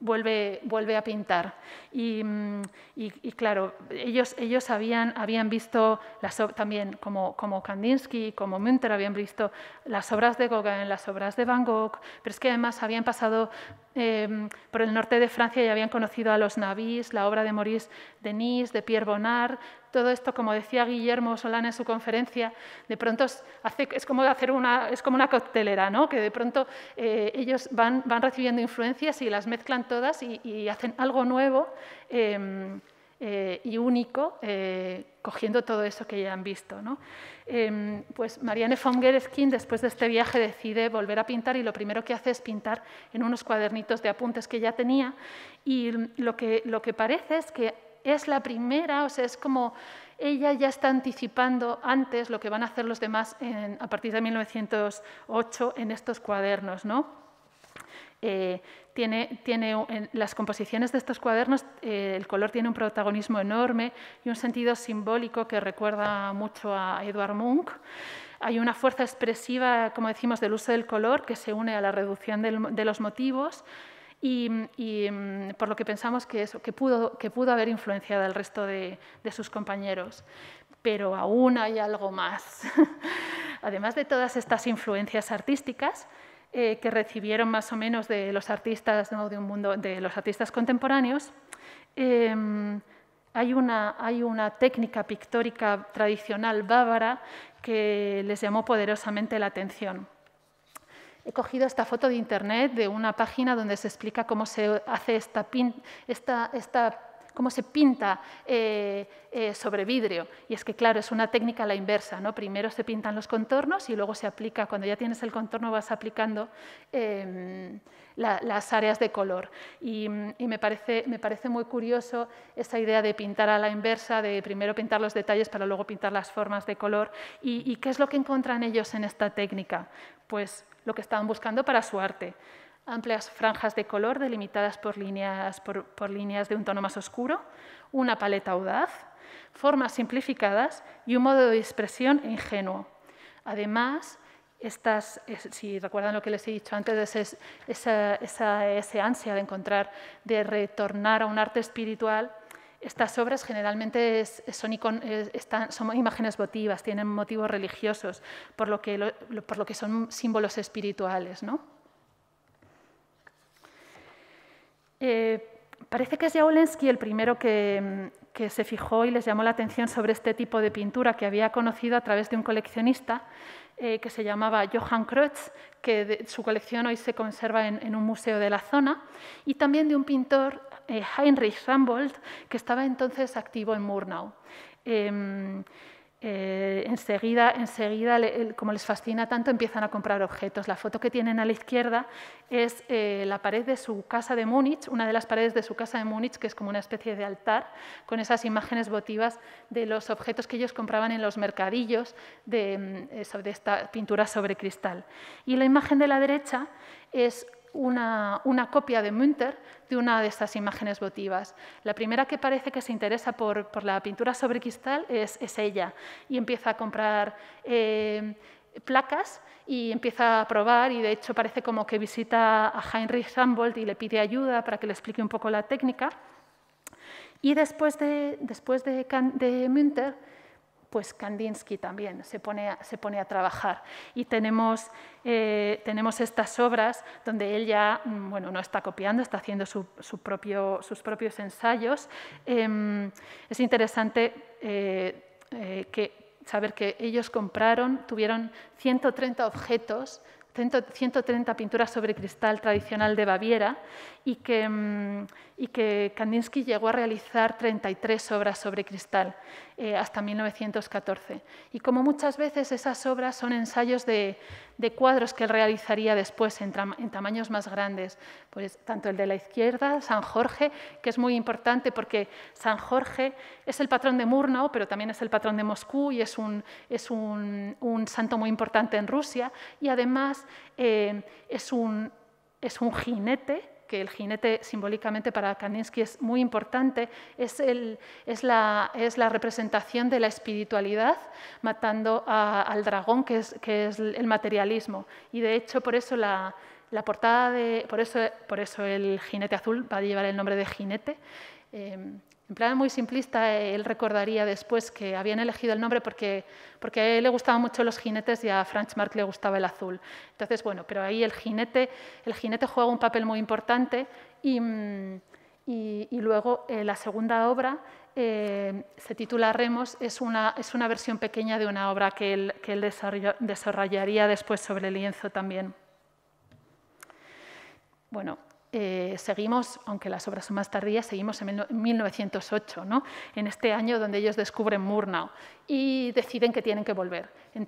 Vuelve, vuelve, a pintar. Mm, y, y, claro, ellos, ellos habían, habían, visto las, también, como, como Kandinsky, como Münter, habían visto las obras de Gauguin, las obras de Van Gogh, pero es que además habían pasado em, por el norte de Francia y habían conocido a los Navis, la obra de Maurice Denis, de Pierre Bonnard, todo esto, como decía Guillermo Solana en su conferencia, de pronto es como hacer una, es como una coctelera, ¿no? que de pronto eh, ellos van, van, recibiendo influencias y las mezclan todas y, hacen algo nuevo eh, eh, y único, cogiendo todo eso que ya han visto. Em, pues Marianne von Gereskin, después de este viaje, decide volver a pintar y lo primero que hace es pintar en unos cuadernitos de apuntes que ya tenía y lo que, lo que parece es que es la primera, o sea, es como ella ya está anticipando antes lo que van a hacer los demás a partir de 1908 en estos cuadernos, ¿no? Eh, tiene, en las composiciones de estos cuadernos eh, el color tiene un protagonismo enorme y un sentido simbólico que recuerda mucho a Edward Munch. Hay una fuerza expresiva, como decimos, del uso del color que se une a la reducción de los motivos y, mm, por lo que pensamos que, eso, que, pudo, haber influenciado al resto de, sus compañeros. Pero aún hay algo más. Además de todas estas influencias artísticas, eh, que recibieron más o menos de los artistas de mundo de los artistas contemporáneos em, hay, una, hay una técnica pictórica tradicional bávara que les llamó poderosamente la atención He cogido esta foto de internet de una página donde se explica cómo se hace esta, pin, cómo se pinta eh, eh, sobre vidrio. Y es que, claro, es una técnica a la inversa. ¿no? Primero se pintan los contornos y luego se aplica, cuando ya tienes el contorno vas aplicando em, las áreas de color. Y, me, parece, me parece muy curioso esa idea de pintar a la inversa, de primero pintar los detalles para luego pintar las formas de color. ¿Y, y qué es lo que encuentran ellos en esta técnica? Pues lo que estaban buscando para su arte. Amplias franjas de color delimitadas por líneas, por, líneas de un tono más oscuro, una paleta audaz, formas simplificadas y un modo de expresión ingenuo. Además, estas, si recuerdan lo que les he dicho antes, es esa ansia de encontrar, de retornar a un arte espiritual, estas obras generalmente son, imágenes votivas, tienen motivos religiosos, por lo que, son símbolos espirituales. ¿no? Eh, Parece que es Jaulensky el primero mm, que, se fijó y les llamó la atención sobre este tipo de pintura que había conocido a través de un coleccionista eh, que se llamaba Johann Kreutz, que su colección hoy se conserva en, un museo de la zona, y también de un pintor, eh, Heinrich Rambold, que estaba entonces activo en Murnau. Em, eh, enseguida, enseguida como les fascina tanto, empiezan a comprar objetos. La foto que tienen a la izquierda es eh, la pared de su casa de Múnich, una de las paredes de su casa de Múnich, que es como una especie de altar, con esas imágenes votivas de los objetos que ellos compraban en los mercadillos de, mm, de esta pintura sobre cristal. Y la imagen de la derecha es una, copia de Münter de una de estas imágenes votivas. La primera que parece que se interesa por, la pintura sobre cristal es, ella y empieza a comprar eh, placas y empieza a probar y de hecho parece como que visita a Heinrich Humboldt y le pide ayuda para que le explique un poco la técnica. Y después después de Münter, pues Kandinsky también se pone a, se pone a trabajar. Y tenemos, eh, tenemos estas obras donde él ya mm, bueno, no está copiando, está haciendo su, propio, sus propios ensayos. Em, es interesante eh, eh, saber que ellos compraron, tuvieron 130 objetos 130 pinturas sobre cristal tradicional de Baviera y que, mm, y que Kandinsky llegó a realizar 33 obras sobre cristal eh, hasta 1914. Y como muchas veces esas obras son ensayos de, de cuadros que él realizaría después en, tamaños más grandes, pues tanto el de la izquierda, San Jorge, que es muy importante porque San Jorge es el patrón de Murnau, pero también es el patrón de Moscú y es un, es un, un santo muy importante en Rusia y además es, un, es un jinete que el jinete simbólicamente para Kandinsky es muy importante, es, el, es, la, es la, representación de la espiritualidad matando al dragón, que es, que es, el materialismo. Y de hecho, por eso la, portada de. Por eso, por eso, el jinete azul va a llevar el nombre de jinete. Em, en plan muy simplista, él recordaría después que habían elegido el nombre porque, a él le gustaban mucho los jinetes y a Franz Marc le gustaba el azul. Entonces, bueno, pero ahí el jinete, juega un papel muy importante y, mm, luego eh, la segunda obra eh, se titula Remos, es una, versión pequeña de una obra que él, que él desarrollaría después sobre el lienzo también. Bueno, eh, seguimos, aunque las obras son más tardías, seguimos en 1908, en este año donde ellos descubren Murnau y deciden que tienen que volver. Mm,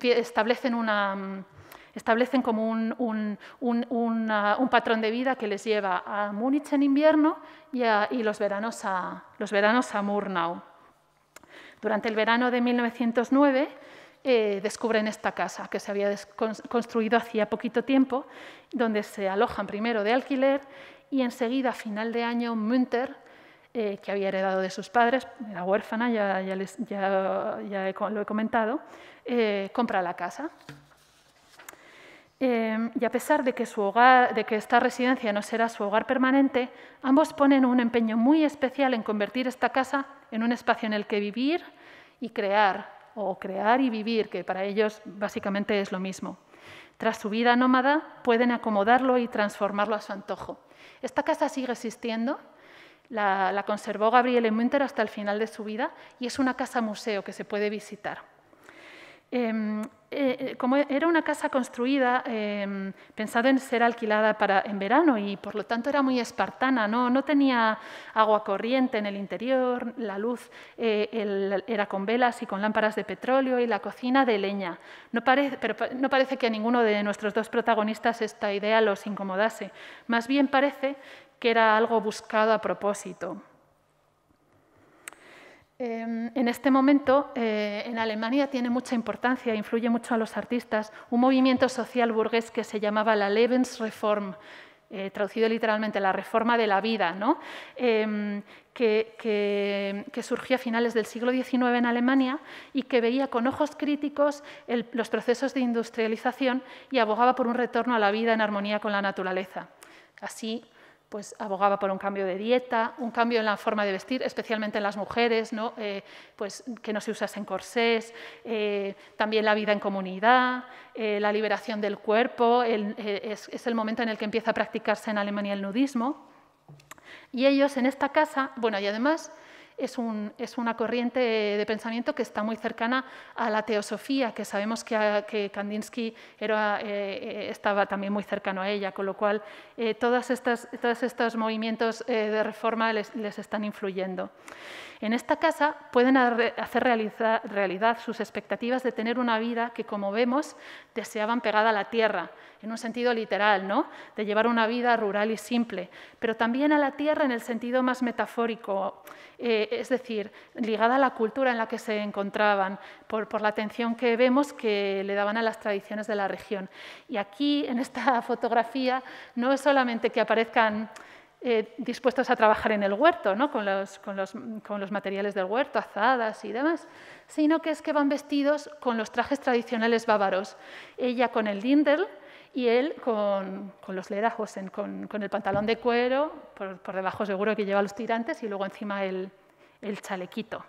establecen, como un, patrón de vida que les lleva a Múnich en invierno y, los, veranos a, los veranos a Murnau. Durante el verano de 1909, eh, descubren esta casa que se había construido hacía poquito tiempo, donde se alojan primero de alquiler y enseguida, a final de año, Münter, eh, que había heredado de sus padres, era huérfana, ya, lo he comentado, eh, compra la casa. Em, y a pesar de que esta residencia no será su hogar permanente, ambos ponen un empeño muy especial en convertir esta casa en un espacio en el que vivir y crear, o crear y vivir, que para ellos básicamente es lo mismo. Tras su vida nómada, pueden acomodarlo y transformarlo a su antojo. Esta casa sigue existiendo, la, conservó Gabriele Münter hasta el final de su vida y es una casa museo que se puede visitar. Em, eh, eh, como era una casa construida, pensado em, pensada en ser alquilada para, en verano y por lo tanto era muy espartana, no, tenía agua corriente en el interior, la luz eh, era con velas y con lámparas de petróleo y la cocina de leña. pero no parece que a ninguno de nuestros dos protagonistas esta idea los incomodase, más bien parece que era algo buscado a propósito. Em, en este momento, eh, en Alemania tiene mucha importancia, influye mucho a los artistas, un movimiento social burgués que se llamaba la Lebensreform, eh, traducido literalmente la reforma de la vida, ¿no? Em, que, surgió a finales del siglo XIX en Alemania y que veía con ojos críticos los procesos de industrialización y abogaba por un retorno a la vida en armonía con la naturaleza. Así, pues abogaba por un cambio de dieta, un cambio en la forma de vestir, especialmente en las mujeres, eh, pues que no se usasen corsés, eh, también la vida en comunidad, eh, la liberación del cuerpo, es, el momento en el que empieza a practicarse en Alemania el nudismo. Y ellos en esta casa, bueno, y además es, una corriente de pensamiento que está muy cercana a la teosofía, que sabemos que, ah, Kandinsky eh, eh, estaba también muy cercano a ella, con lo cual eh, todas estas, todos estos movimientos de reforma les están influyendo. En esta casa pueden hacer realidad sus expectativas de tener una vida que, como vemos, deseaban pegada a la tierra, en un sentido literal, ¿no? de llevar una vida rural y simple, pero también a la tierra en el sentido más metafórico, eh, es decir, ligada a la cultura en la que se encontraban, por la atención que vemos que le daban a las tradiciones de la región. Y aquí, en esta fotografía, no es solamente que aparezcan eh, dispuestos a trabajar en el huerto, ¿no? con, los, con, los, materiales del huerto, azadas y demás, sino que es que van vestidos con los trajes tradicionales bávaros, ella con el lindel y él con, los lederhosen, con, el pantalón de cuero, por, debajo seguro que lleva los tirantes y luego encima el, chalequito.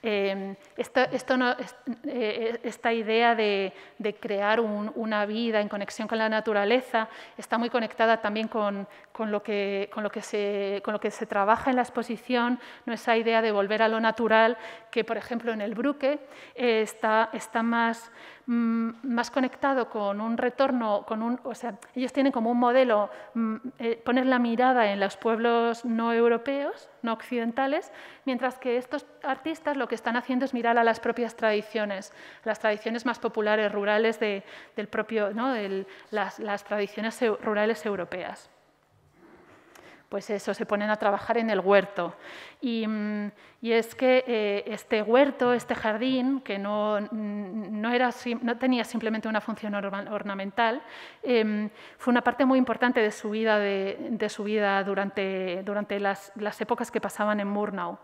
Em, eh, esta idea de, crear una vida en conexión con la naturaleza está muy conectada también con, con lo, que, se, trabaja en la exposición, no esa idea de volver a lo natural, que por ejemplo en el Bruque eh, está, mm, más, conectado con un retorno, con un, o sea, ellos tienen como un modelo mm, eh, poner la mirada en los pueblos no europeos, no occidentales, mientras que estos artistas lo que están haciendo es mirar a las propias tradiciones, las tradiciones más populares, rurales del propio, ¿no? las tradiciones rurales europeas pues eso, se ponen a trabajar en el huerto. Y, mm, es que eh, este huerto, este jardín, que no, mm, era, no tenía simplemente una función ornamental, em, fue una parte muy importante de su vida, de, su vida durante, durante las épocas que pasaban en Murnau.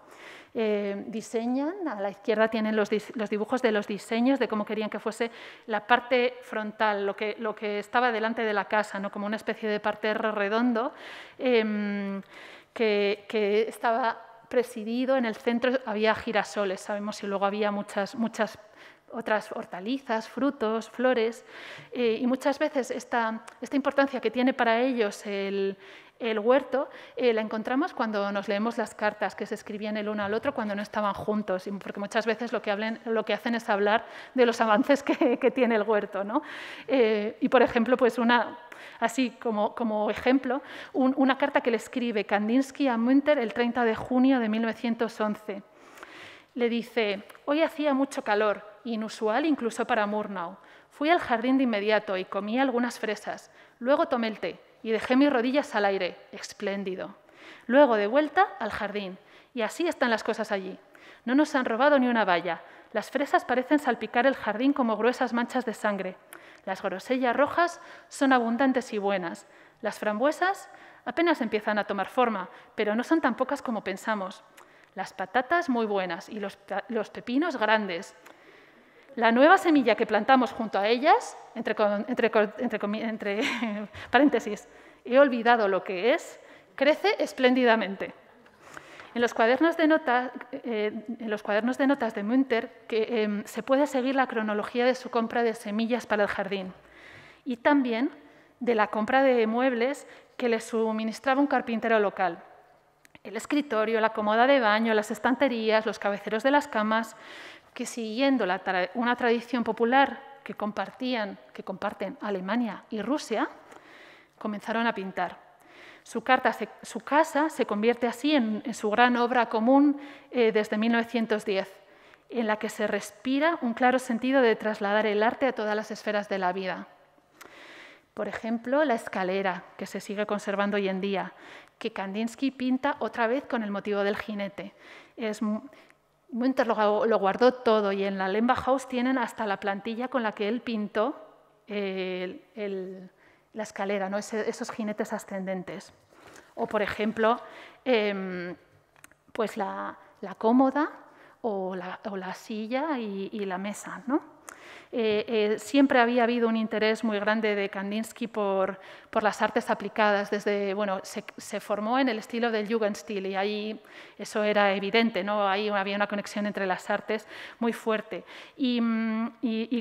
Eh, diseñan, a la izquierda tienen los, los, dibujos de los diseños, de cómo querían que fuese la parte frontal, lo que, lo que estaba delante de la casa, ¿no? como una especie de parterre redondo em, que, que estaba presidido, en el centro había girasoles, sabemos y luego había muchas, muchas otras hortalizas, frutos, flores, eh, y muchas veces esta, esta, importancia que tiene para ellos el, el huerto eh, la encontramos cuando nos leemos las cartas que se escribían el uno al otro cuando no estaban juntos, porque muchas veces lo que, hacen es hablar de los avances que, tiene el huerto. Eh, y, por ejemplo, pues una, así como, ejemplo, una carta que le escribe Kandinsky a Münter el 30 de junio de 1911. Le dice, hoy hacía mucho calor, inusual incluso para Murnau. Fui al jardín de inmediato y comí algunas fresas. Luego tomé el té y dejé mis rodillas al aire, espléndido. Luego de vuelta al jardín, y así están las cosas allí. No nos han robado ni una valla. Las fresas parecen salpicar el jardín como gruesas manchas de sangre. Las grosellas rojas son abundantes y buenas. Las frambuesas apenas empiezan a tomar forma, pero no son tan pocas como pensamos. Las patatas muy buenas y los, los pepinos grandes la nueva semilla que plantamos junto a ellas, entre, paréntesis, he olvidado lo que es, crece espléndidamente. En los cuadernos de, eh, notas de Münter em, se puede seguir la cronología de su compra de semillas para el jardín y también de la compra de muebles que le suministraba un carpintero local. El escritorio, la cómoda de baño, las estanterías, los cabeceros de las camas, que siguiendo una tradición popular que, compartían, que comparten Alemania y Rusia, comenzaron a pintar. Su, casa se convierte así en, su gran obra común eh, desde 1910, en la que se respira un claro sentido de trasladar el arte a todas las esferas de la vida. Por ejemplo, la escalera, que se sigue conservando hoy en día, que Kandinsky pinta otra vez con el motivo del jinete. Es Winter lo, guardó todo y en la Lemba House tienen hasta la plantilla con la que él pintó la escalera, ¿no? esos jinetes ascendentes. O, por ejemplo, em, pues la, cómoda o la, silla y, y la mesa. ¿no? Eh, eh, siempre había habido un interés muy grande de Kandinsky por, por las artes aplicadas. Desde, bueno, se, formó en el estilo del Jugendstil y ahí eso era evidente, ¿no? ahí había una conexión entre las artes muy fuerte. Y, mm,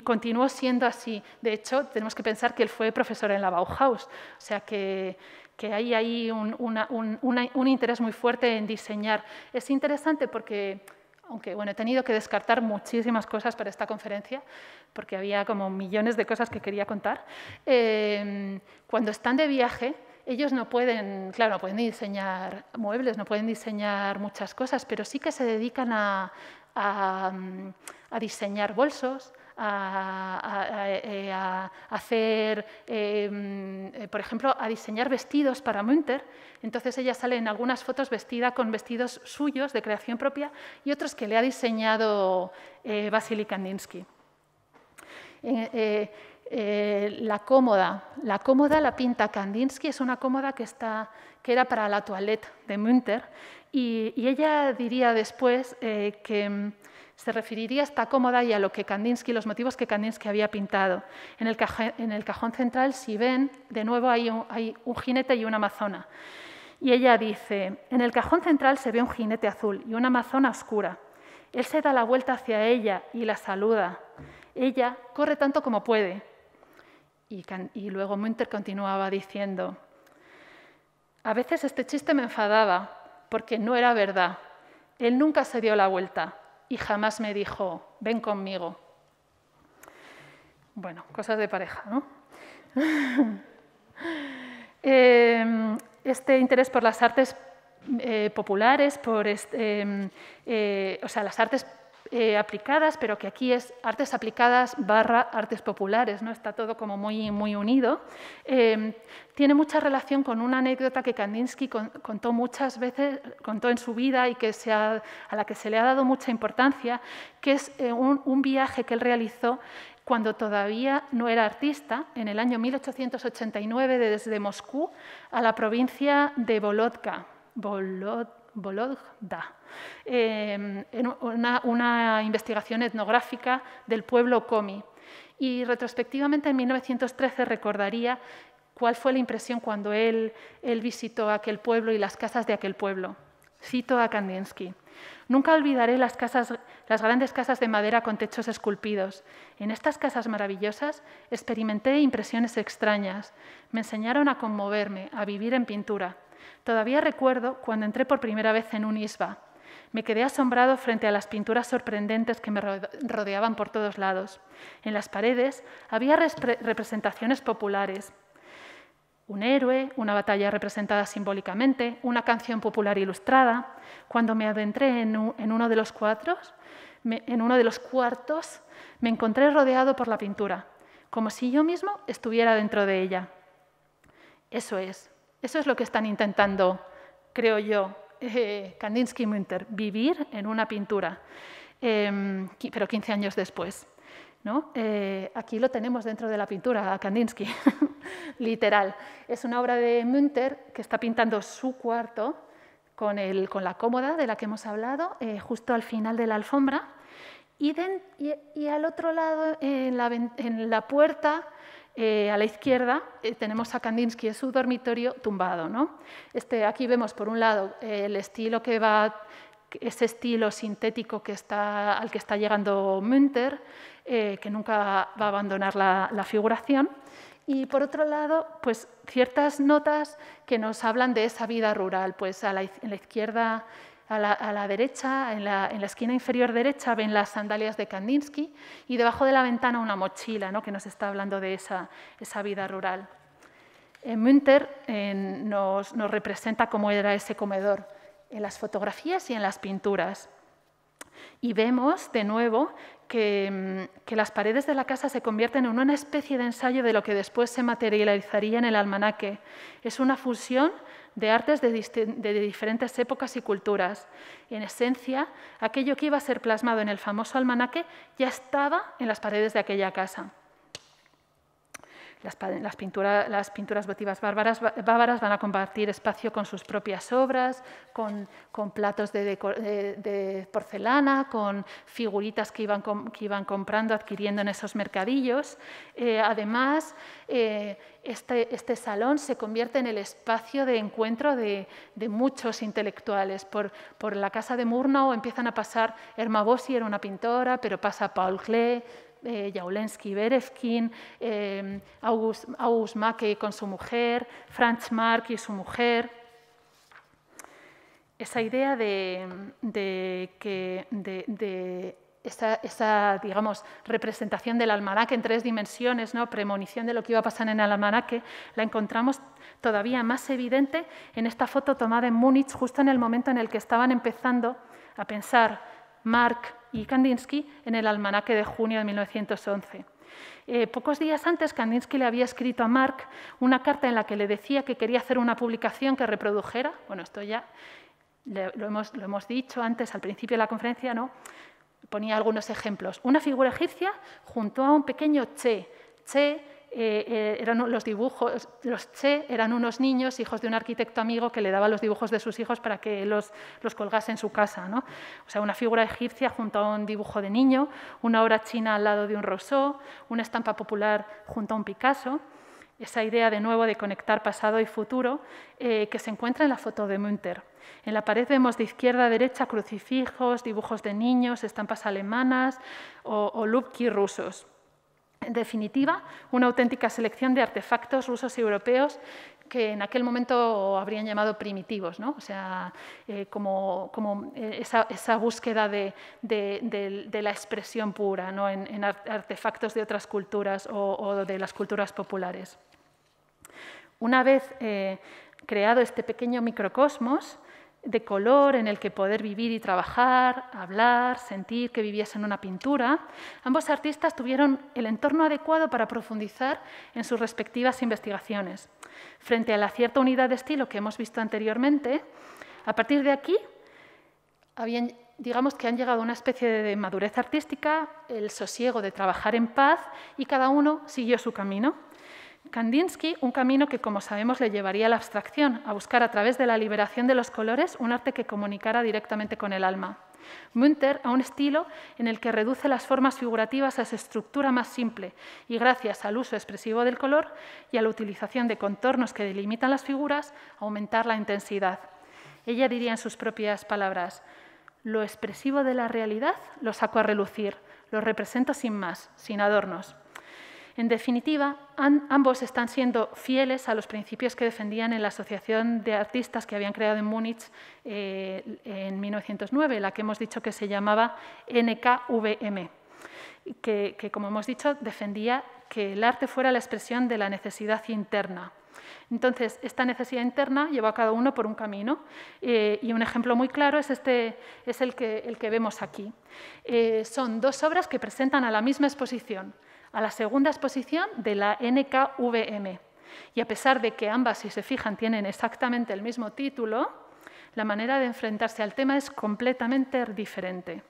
continuó siendo así. De hecho, tenemos que pensar que él fue profesor en la Bauhaus, o sea que, que hay ahí un, un interés muy fuerte en diseñar. Es interesante porque aunque bueno, he tenido que descartar muchísimas cosas para esta conferencia, porque había como millones de cosas que quería contar. Em, cuando están de viaje, ellos no pueden, claro, no pueden diseñar muebles, no pueden diseñar muchas cosas, pero sí que se dedican a, diseñar bolsos, a, eh, hacer, em, eh, por ejemplo, a diseñar vestidos para Münter. Entonces ella sale en algunas fotos vestida con vestidos suyos de creación propia y otros que le ha diseñado eh, Vasily Kandinsky. Eh, eh, la cómoda, la cómoda la pinta Kandinsky, es una cómoda que, está, que era para la toilette de Münter y, ella diría después eh, que mm, se referiría a esta cómoda y a lo que Kandinsky, los motivos que Kandinsky había pintado. En el, cajón central, si ven, de nuevo hay hay un jinete y una amazona. Y ella dice, en el cajón central se ve un jinete azul y una amazona oscura. Él se da la vuelta hacia ella y la saluda. Ella corre tanto como puede. Y, luego Munter continuaba diciendo, a veces este chiste me enfadaba porque no era verdad. Él nunca se dio la vuelta y jamás me dijo, ven conmigo. Bueno, cosas de pareja, ¿no? Em, este interés por las artes eh, populares, por este, em, eh, o sea, las artes eh, aplicadas, pero que aquí es artes aplicadas barra artes populares, ¿no? está todo como muy, muy unido, em, tiene mucha relación con una anécdota que Kandinsky contó muchas veces, contó en su vida y que a la que se le ha dado mucha importancia, que es eh, un, viaje que él realizó cuando todavía no era artista, en el año 1889 desde Moscú a la provincia de Bolotka. Volodka bologda eh, una, investigación etnográfica del pueblo Komi. Y retrospectivamente en 1913 recordaría cuál fue la impresión cuando él, él visitó aquel pueblo y las casas de aquel pueblo. Cito a Kandinsky. Nunca olvidaré las, casas, las grandes casas de madera con techos esculpidos. En estas casas maravillosas experimenté impresiones extrañas. Me enseñaron a conmoverme, a vivir en pintura. Todavía recuerdo cuando entré por primera vez en un ISBA. Me quedé asombrado frente a las pinturas sorprendentes que me rodeaban por todos lados. En las paredes había representaciones populares. Un héroe, una batalla representada simbólicamente, una canción popular ilustrada. Cuando me adentré en, uno de los cuadros, en uno de los cuartos, me encontré rodeado por la pintura, como si yo mismo estuviera dentro de ella. Eso es, eso es lo que están intentando, creo yo, eh, Kandinsky y Münter, vivir en una pintura, em, pero 15 años después. ¿no? Eh, aquí lo tenemos dentro de la pintura, a Kandinsky, literal. Es una obra de Münter que está pintando su cuarto con, el, con la cómoda de la que hemos hablado, eh, justo al final de la alfombra. Y, al otro lado, en la, en la puerta, eh, a la izquierda eh, tenemos a Kandinsky en su dormitorio tumbado. ¿no? Este, aquí vemos, por un lado, el estilo que va, ese estilo sintético que está, al que está llegando Münter, eh, que nunca va a abandonar la, figuración. Y por otro lado, pues ciertas notas que nos hablan de esa vida rural. Pues a en la izquierda a la, derecha, en la, esquina inferior derecha, ven las sandalias de Kandinsky y debajo de la ventana una mochila ¿no? que nos está hablando de esa, esa vida rural. En Münter eh, nos, representa cómo era ese comedor en las fotografías y en las pinturas. Y vemos de nuevo que, mm, que, las paredes de la casa se convierten en una especie de ensayo de lo que después se materializaría en el almanaque. Es una fusión de artes de, diferentes épocas y culturas. En esencia, aquello que iba a ser plasmado en el famoso almanaque ya estaba en las paredes de aquella casa. Las, las pinturas votivas bárbaras, bávaras van a compartir espacio con sus propias obras, con, con platos de, porcelana, con figuritas que iban, que iban comprando, adquiriendo en esos mercadillos. Eh, además, eh, este, este, salón se convierte en el espacio de encuentro de, muchos intelectuales. Por, por, la casa de Murnau empiezan a pasar Herma Bossi, era una pintora, pero pasa Paul Klee, eh, Jaulensky Berezkin, em, August, Mackey con su mujer, Franz Marc y su mujer. Esa idea de, que esa, digamos, representación del almanaque en tres dimensiones, ¿no? premonición de lo que iba a pasar en el almanaque, la encontramos todavía más evidente en esta foto tomada en Múnich, justo en el momento en el que estaban empezando a pensar Mark y Kandinsky en el almanaque de junio de 1911. Eh, pocos días antes, Kandinsky le había escrito a Mark una carta en la que le decía que quería hacer una publicación que reprodujera, bueno, esto ya lo hemos, lo hemos dicho antes al principio de la conferencia, ¿no? ponía algunos ejemplos. Una figura egipcia junto a un pequeño che. Che eh, eh, eran los dibujos, los Che eran unos niños, hijos de un arquitecto amigo que le daba los dibujos de sus hijos para que los, los colgase en su casa. O sea, una figura egipcia junto a un dibujo de niño, una obra china al lado de un rosó, una estampa popular junto a un Picasso. Esa idea de nuevo de conectar pasado y futuro eh, que se encuentra en la foto de Münter. En la pared vemos de izquierda a derecha crucifijos, dibujos de niños, estampas alemanas o, o rusos. En definitiva, una auténtica selección de artefactos rusos y europeos que en aquel momento habrían llamado primitivos, o sea, eh, como, eh, esa, búsqueda de, la expresión pura en, artefactos de otras culturas o, de las culturas populares. Una vez eh, creado este pequeño microcosmos, de color en el que poder vivir y trabajar, hablar, sentir que viviese en una pintura, ambos artistas tuvieron el entorno adecuado para profundizar en sus respectivas investigaciones. Frente a la cierta unidad de estilo que hemos visto anteriormente, a partir de aquí, digamos que han llegado a una especie de madurez artística, el sosiego de trabajar en paz y cada uno siguió su camino. Kandinsky, un camino que, como sabemos, le llevaría a la abstracción, a buscar a través de la liberación de los colores un arte que comunicara directamente con el alma. Münter a un estilo en el que reduce las formas figurativas a su estructura más simple y gracias al uso expresivo del color y a la utilización de contornos que delimitan las figuras, aumentar la intensidad. Ella diría en sus propias palabras, lo expresivo de la realidad lo saco a relucir, lo represento sin más, sin adornos. En definitiva, ambos están siendo fieles a los principios que defendían en la Asociación de Artistas que habían creado en Múnich eh, en 1909, la que hemos dicho que se llamaba NKVM, que, como hemos dicho, defendía que el arte fuera la expresión de la necesidad interna. Entonces, esta necesidad interna lleva a cada uno por un camino eh, y un ejemplo muy claro es, este, es el, que, el que vemos aquí. Eh, son dos obras que presentan a la misma exposición a la segunda exposición de la NKVM. Y a pesar de que ambas, si se fijan, tienen exactamente el mismo título, la manera de enfrentarse al tema es completamente diferente.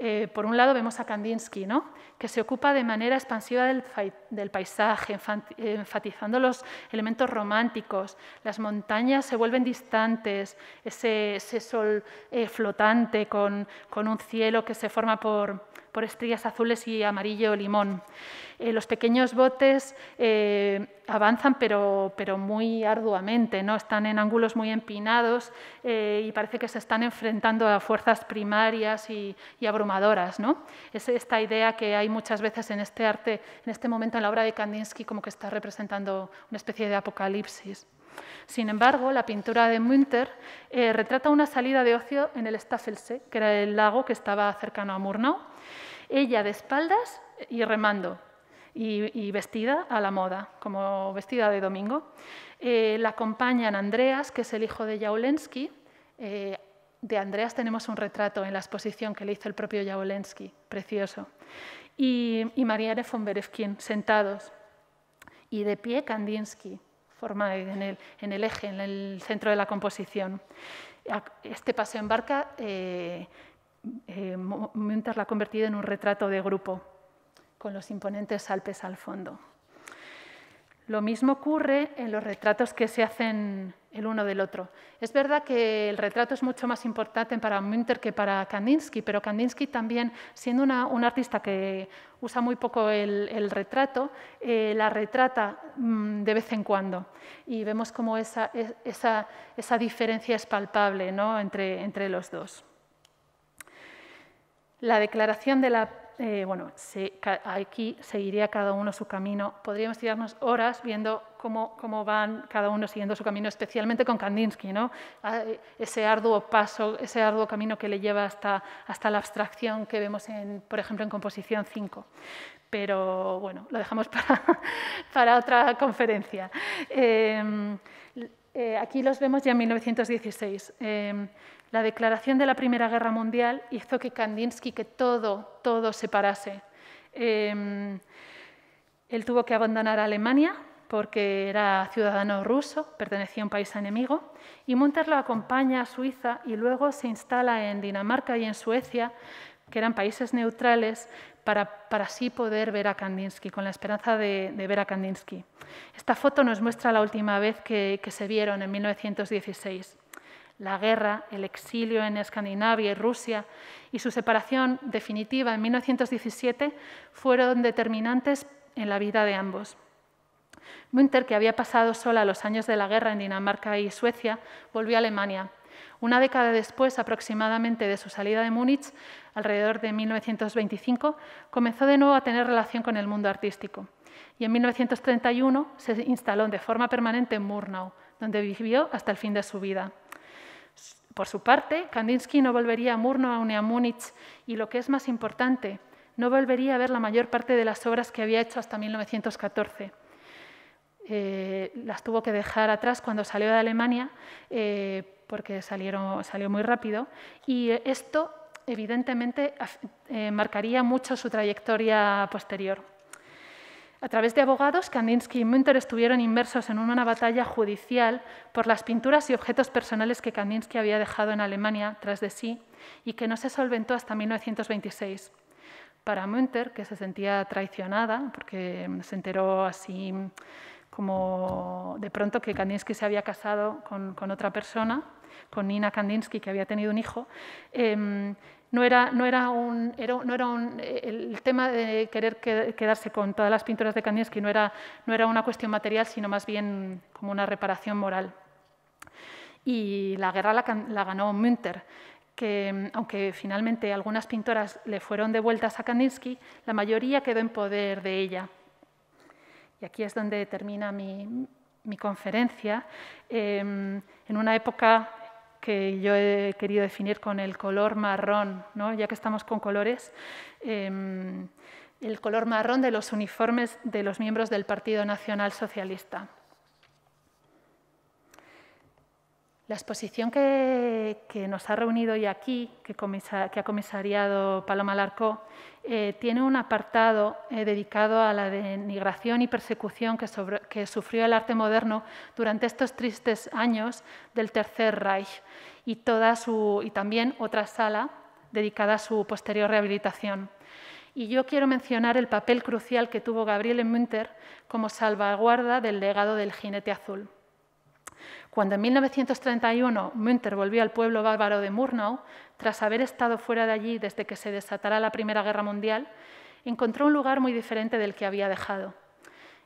Eh, por un lado vemos a Kandinsky, ¿no? que se ocupa de manera expansiva del, paisaje, enfatizando los elementos románticos. Las montañas se vuelven distantes, ese, sol eh, flotante con, un cielo que se forma por, por estrellas azules y amarillo limón. Eh, los pequeños botes eh, avanzan pero, pero muy arduamente, ¿no? están en ángulos muy empinados eh, y parece que se están enfrentando a fuerzas primarias y, abrumadoras. ¿no? Es esta idea que hay muchas veces en este arte, en este momento en la obra de Kandinsky, como que está representando una especie de apocalipsis. Sin embargo, la pintura de Münter retrata una salida de ocio en el Staffelsee, que era el lago que estaba cercano a Murnau, ella de espaldas y remando, y, vestida a la moda, como vestida de domingo. Eh, la acompañan Andreas, que es el hijo de Jaulensky. Eh, de Andreas tenemos un retrato en la exposición que le hizo el propio Jaulensky, precioso. Y, y Marianne von Berefkin, sentados. Y de pie Kandinsky, formada en el, en el eje, en el centro de la composición. Este paseo en barca eh, eh, Münter la ha convertido en un retrato de grupo, con los imponentes Alpes al fondo. Lo mismo ocurre en los retratos que se hacen el uno del otro. Es verdad que el retrato es mucho más importante para Münter que para Kandinsky, pero Kandinsky también, siendo un artista que usa muy poco el, retrato, eh, la retrata mm, de vez en cuando. Y vemos cómo e, esa, diferencia es palpable ¿no? entre los dos. La declaración de la... Eh, bueno, aquí seguiría cada uno su camino. Podríamos tirarnos horas viendo cómo, cómo van cada uno siguiendo su camino, especialmente con Kandinsky, ¿no? Ah, ese arduo paso, ese arduo camino que le lleva hasta, hasta la abstracción que vemos, en, por ejemplo, en Composición 5 pero bueno, lo dejamos para, para otra conferencia. Em, eh, aquí los vemos ya en 1916. Em, la declaración de la Primera Guerra Mundial hizo que Kandinsky, que todo, todo se parase. Em, él tuvo que abandonar Alemania porque era ciudadano ruso, pertenecía a un país enemigo, y Munter lo acompaña a Suiza y luego se instala en Dinamarca y en Suecia, que eran países neutrales, para, sí así poder ver a Kandinsky, con la esperanza de, ver a Kandinsky. Esta foto nos muestra la última vez que, que se vieron, en 1916. La guerra, el exilio en Escandinavia y Rusia y su separación definitiva en 1917 fueron determinantes en la vida de ambos. Münter, que había pasado sola los años de la guerra en Dinamarca y Suecia, volvió a Alemania. Una década después aproximadamente de su salida de Múnich, alrededor de 1925, comenzó de nuevo a tener relación con el mundo artístico y en 1931 se instaló de forma permanente en Murnau, donde vivió hasta el fin de su vida. Por su parte, Kandinsky no volvería a Murnau ni a Múnich y, lo que es más importante, no volvería a ver la mayor parte de las obras que había hecho hasta 1914. Eh, las tuvo que dejar atrás cuando salió de Alemania eh, porque salió muy rápido y esto evidentemente eh, marcaría mucho su trayectoria posterior. A través de abogados, Kandinsky y Münter estuvieron inmersos en una batalla judicial por las pinturas y objetos personales que Kandinsky había dejado en Alemania tras de sí y que no se solventó hasta 1926. Para Münter, que se sentía traicionada porque se enteró así como de pronto que Kandinsky se había casado con, otra persona, con Nina Kandinsky, que había tenido un hijo, em, no era, un, no era el tema de querer quedarse con todas las pinturas de Kandinsky no era, no era una cuestión material, sino más bien como una reparación moral. Y la guerra la, ganó Münter, que aunque finalmente algunas pintoras le fueron devueltas a Kandinsky, la mayoría quedó en poder de ella. Y aquí es donde termina mi, conferencia. Eh, en una época que yo he querido definir con el color marrón, ¿no? ya que estamos con colores, em, el color marrón de los uniformes de los miembros del Partido Nacional Socialista. La exposición que, nos ha reunido hoy aquí, que, ha comisariado Paloma Larcó, eh, tiene un apartado eh, dedicado a la denigración y persecución que, sufrió el arte moderno durante estos tristes años del Tercer Reich y, toda su, y también otra sala dedicada a su posterior rehabilitación. Y yo quiero mencionar el papel crucial que tuvo Gabriel Münter como salvaguarda del legado del jinete azul. Cuando en 1931 Münter volvió al pueblo bávaro de Murnau, tras haber estado fuera de allí desde que se desatara la Primera Guerra Mundial, encontró un lugar muy diferente del que había dejado.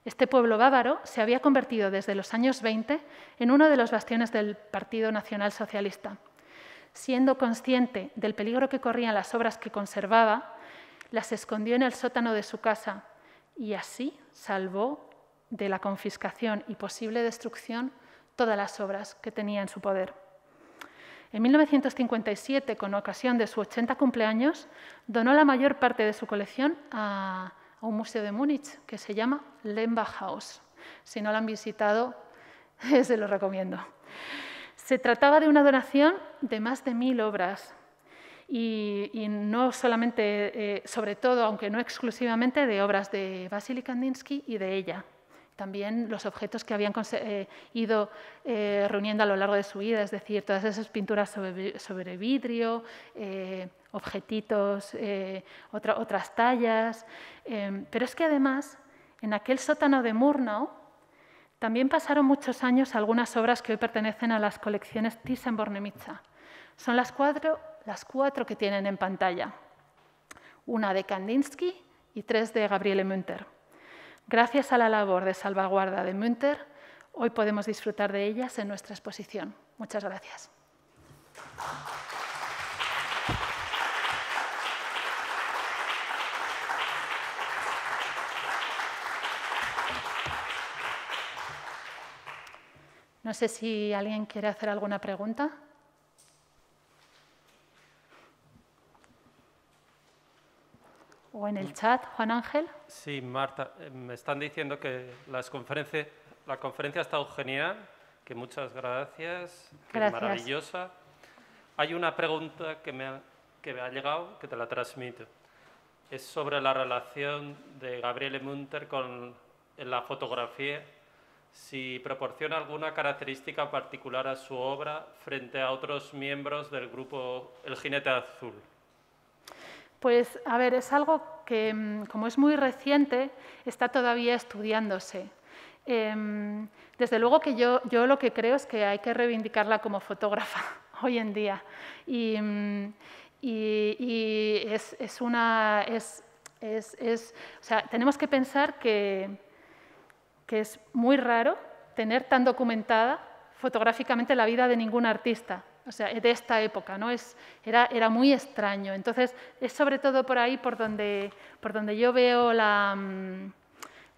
Este pueblo bávaro se había convertido desde los años 20 en uno de los bastiones del Partido Nacional Socialista. Siendo consciente del peligro que corrían las obras que conservaba, las escondió en el sótano de su casa y así salvó de la confiscación y posible destrucción todas las obras que tenía en su poder. En 1957, con ocasión de su 80 cumpleaños, donó la mayor parte de su colección a, un museo de Múnich que se llama Lemba Si no lo han visitado, se lo recomiendo. Se trataba de una donación de más de mil obras y, no solamente, eh, sobre todo, aunque no exclusivamente, de obras de Vasily Kandinsky y de ella también los objetos que habían eh, ido eh, reuniendo a lo largo de su vida, es decir, todas esas pinturas sobre, vidrio, eh, objetitos, eh, otras tallas. Em, pero es que además, en aquel sótano de Murnau, también pasaron muchos años algunas obras que hoy pertenecen a las colecciones Thyssen-Bornemisza. Son las cuatro, las cuatro que tienen en pantalla, una de Kandinsky y tres de Gabriele Münter. Gracias a la labor de salvaguarda de Münter, hoy podemos disfrutar de ellas en nuestra exposición. Muchas gracias. No sé si alguien quiere hacer alguna pregunta. o en el chat, Juan Ángel. Sí, Marta, eh, me están diciendo que la conferencia ha estado genial, que muchas gracias, maravillosa. Hay una pregunta que me, ha, que me ha llegado que te la transmito. Es sobre la relación de Gabriele Munter con la fotografía. Si proporciona alguna característica particular a su obra frente a otros miembros del grupo El Jinete Azul. Pues, a ver, es algo que, mm, como es muy reciente, está todavía estudiándose. Em, desde luego que yo, lo que creo es que hay que reivindicarla como fotógrafa hoy en día. Y, mm, es, una... Es, o sea, tenemos que pensar que es muy raro tener tan documentada fotográficamente la vida de ningún artista o sea, de esta época, ¿no? Es, era, era muy extraño. Entonces, es sobre todo por ahí por donde, por donde yo veo la, mm,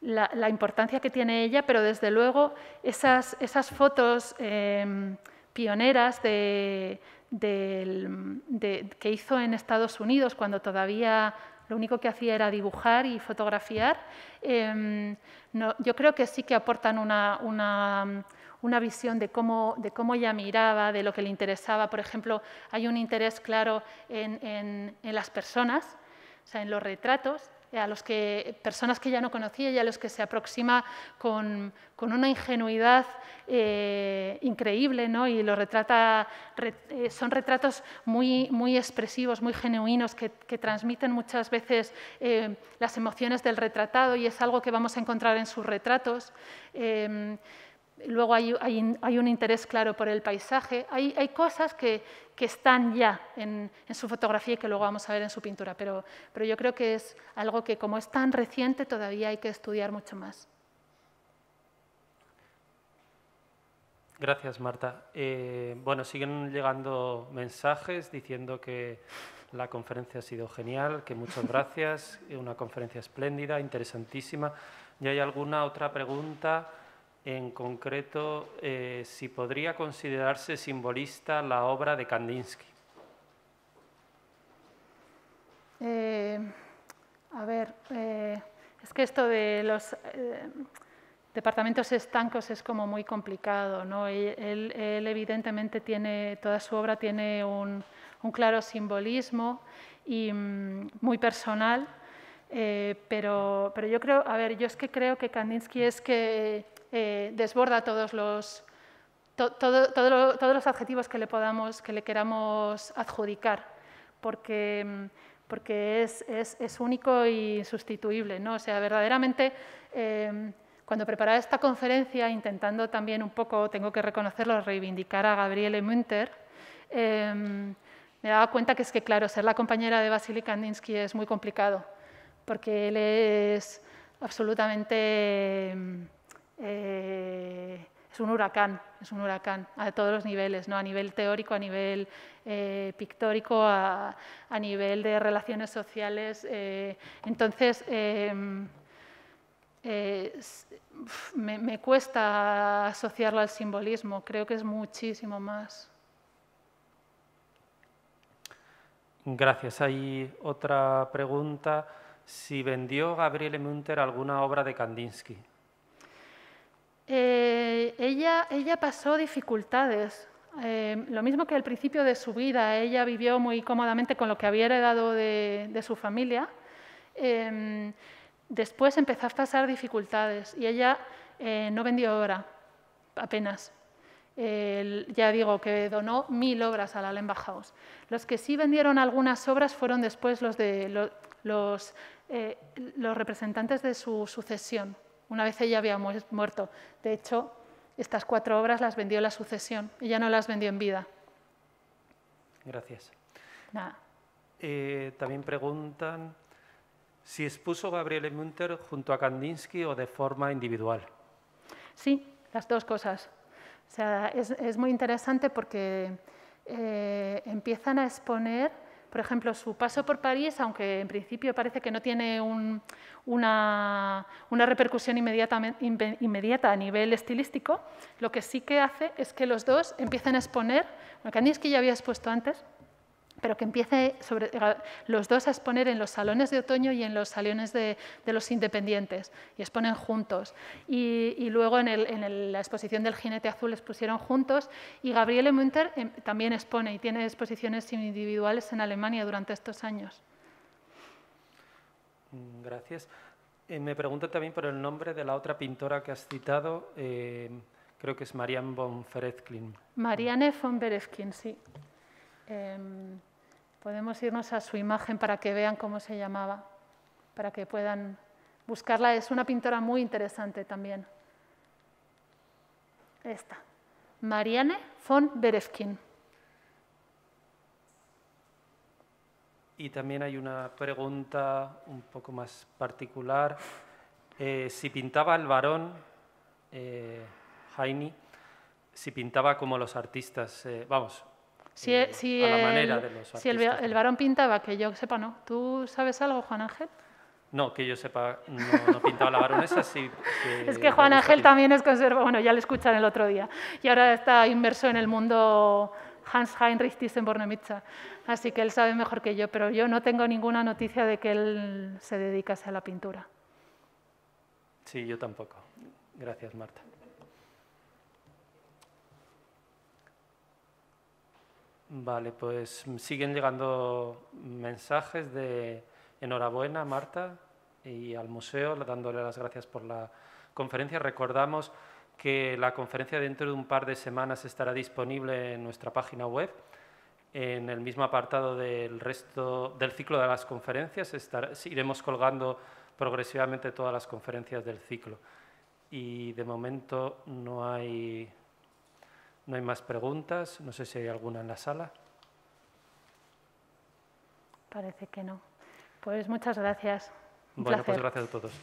la, importancia que tiene ella, pero desde luego esas, esas fotos em, pioneras de, que hizo en Estados Unidos cuando todavía lo único que hacía era dibujar y fotografiar, em, yo creo que sí que aportan una, una una visión de cómo, de cómo ella miraba, de lo que le interesaba. Por ejemplo, hay un interés claro en, las personas, en los retratos, eh, a los que personas que ya no conocía y a los que se aproxima con, una ingenuidad eh, increíble ¿no? y lo retrata, eh, son retratos muy, muy expresivos, muy genuinos, que, transmiten muchas veces las emociones del retratado y es algo que vamos a encontrar en sus retratos luego hay, un interés claro por el paisaje, hay, cosas que, están ya en, su fotografía y que luego vamos a ver en su pintura, pero, yo creo que es algo que como es tan reciente todavía hay que estudiar mucho más. Gracias, Marta. Eh, bueno, siguen llegando mensajes diciendo que la conferencia ha sido genial, que muchas gracias, una conferencia espléndida, interesantísima. ¿Y hay alguna otra pregunta? en concreto eh, si podría considerarse simbolista la obra de Kandinsky. Eh, a ver, eh, es que esto de los departamentos estancos es como muy complicado, ¿no? él, evidentemente tiene, toda su obra tiene un, claro simbolismo y mm, muy personal, pero, pero yo creo, a ver, yo es que creo que Kandinsky es que eh, desborda todos los, todos los adjetivos que le, podamos, que le queramos adjudicar, porque, mm, porque es, único y insustituible. ¿no? O sea, verdaderamente, em, cuando preparaba esta conferencia, intentando también un poco, tengo que reconocerlo, reivindicar a Gabriele Münter, em, me daba cuenta que es que, claro, ser la compañera de Vasily Kandinsky es muy complicado, porque él es absolutamente em, eh, es un huracán, es un huracán a todos los niveles, ¿no? a nivel teórico, a nivel eh, pictórico, a, nivel de relaciones sociales. Eh, entonces, me, me cuesta asociarlo al simbolismo, creo que es muchísimo más. Gracias. Hay otra pregunta. Si vendió Gabriele Münter alguna obra de Kandinsky. Eh, ella, pasó dificultades. Eh, lo mismo que al principio de su vida, ella vivió muy cómodamente con lo que había heredado de, su familia. Em, después empezó a pasar dificultades y ella eh, no vendió obra, apenas. ya digo que donó mil obras a la Lemba House. Los que sí vendieron algunas obras fueron después los, de, los representantes de su sucesión. Una vez ella había muerto. De hecho, estas cuatro obras las vendió la sucesión. Ella no las vendió en vida. Gracias. Eh, también preguntan si expuso Gabriele Münter junto a Kandinsky o de forma individual. Sí, las dos cosas. O sea, es, muy interesante porque eh, empiezan a exponer por ejemplo, su paso por París, aunque en principio parece que no tiene una, repercusión inmediata, a nivel estilístico, lo que sí que hace es que los dos empiecen a exponer, lo que que ya había expuesto antes, pero que empiece sobre, los dos a exponer en los salones de otoño y en los salones de, los independientes, y exponen juntos. Y, luego en, la exposición del jinete azul expusieron juntos, y Gabriele Münter em, también expone y tiene exposiciones individuales en Alemania durante estos años. Gracias. Eh, me pregunto también por el nombre de la otra pintora que has citado, eh, creo que es Marianne von Berezkin. Marianne von Berezkin, sí. Em, Podemos irnos a su imagen para que vean cómo se llamaba, para que puedan buscarla. Es una pintora muy interesante también. Esta, Marianne von Berefkin. Y también hay una pregunta un poco más particular. Eh, si pintaba el varón, eh, si pintaba como los artistas, eh, vamos, si, el, manera varón pintaba, que yo sepa, no. ¿Tú sabes algo, Juan Ángel? No, que yo sepa, no, no pintaba la baronesa, sí. es que Juan Ángel también es conservador. bueno, ya le escuchan el otro día. Y ahora está inmerso en el mundo Hans Heinrich Thyssen-Bornemisza. Así que él sabe mejor que yo, pero yo no tengo ninguna noticia de que él se dedicase a la pintura. Sí, yo tampoco. Gracias, Marta. Vale, pues siguen llegando mensajes de enhorabuena, Marta, y al museo, dándole las gracias por la conferencia. Recordamos que la conferencia dentro de un par de semanas estará disponible en nuestra página web. En el mismo apartado del resto del ciclo de las conferencias iremos colgando progresivamente todas las conferencias del ciclo. Y de momento no hay no hay más preguntas. No sé si hay alguna en la sala. Parece que no. Pues muchas gracias. bueno, pues gracias a todos.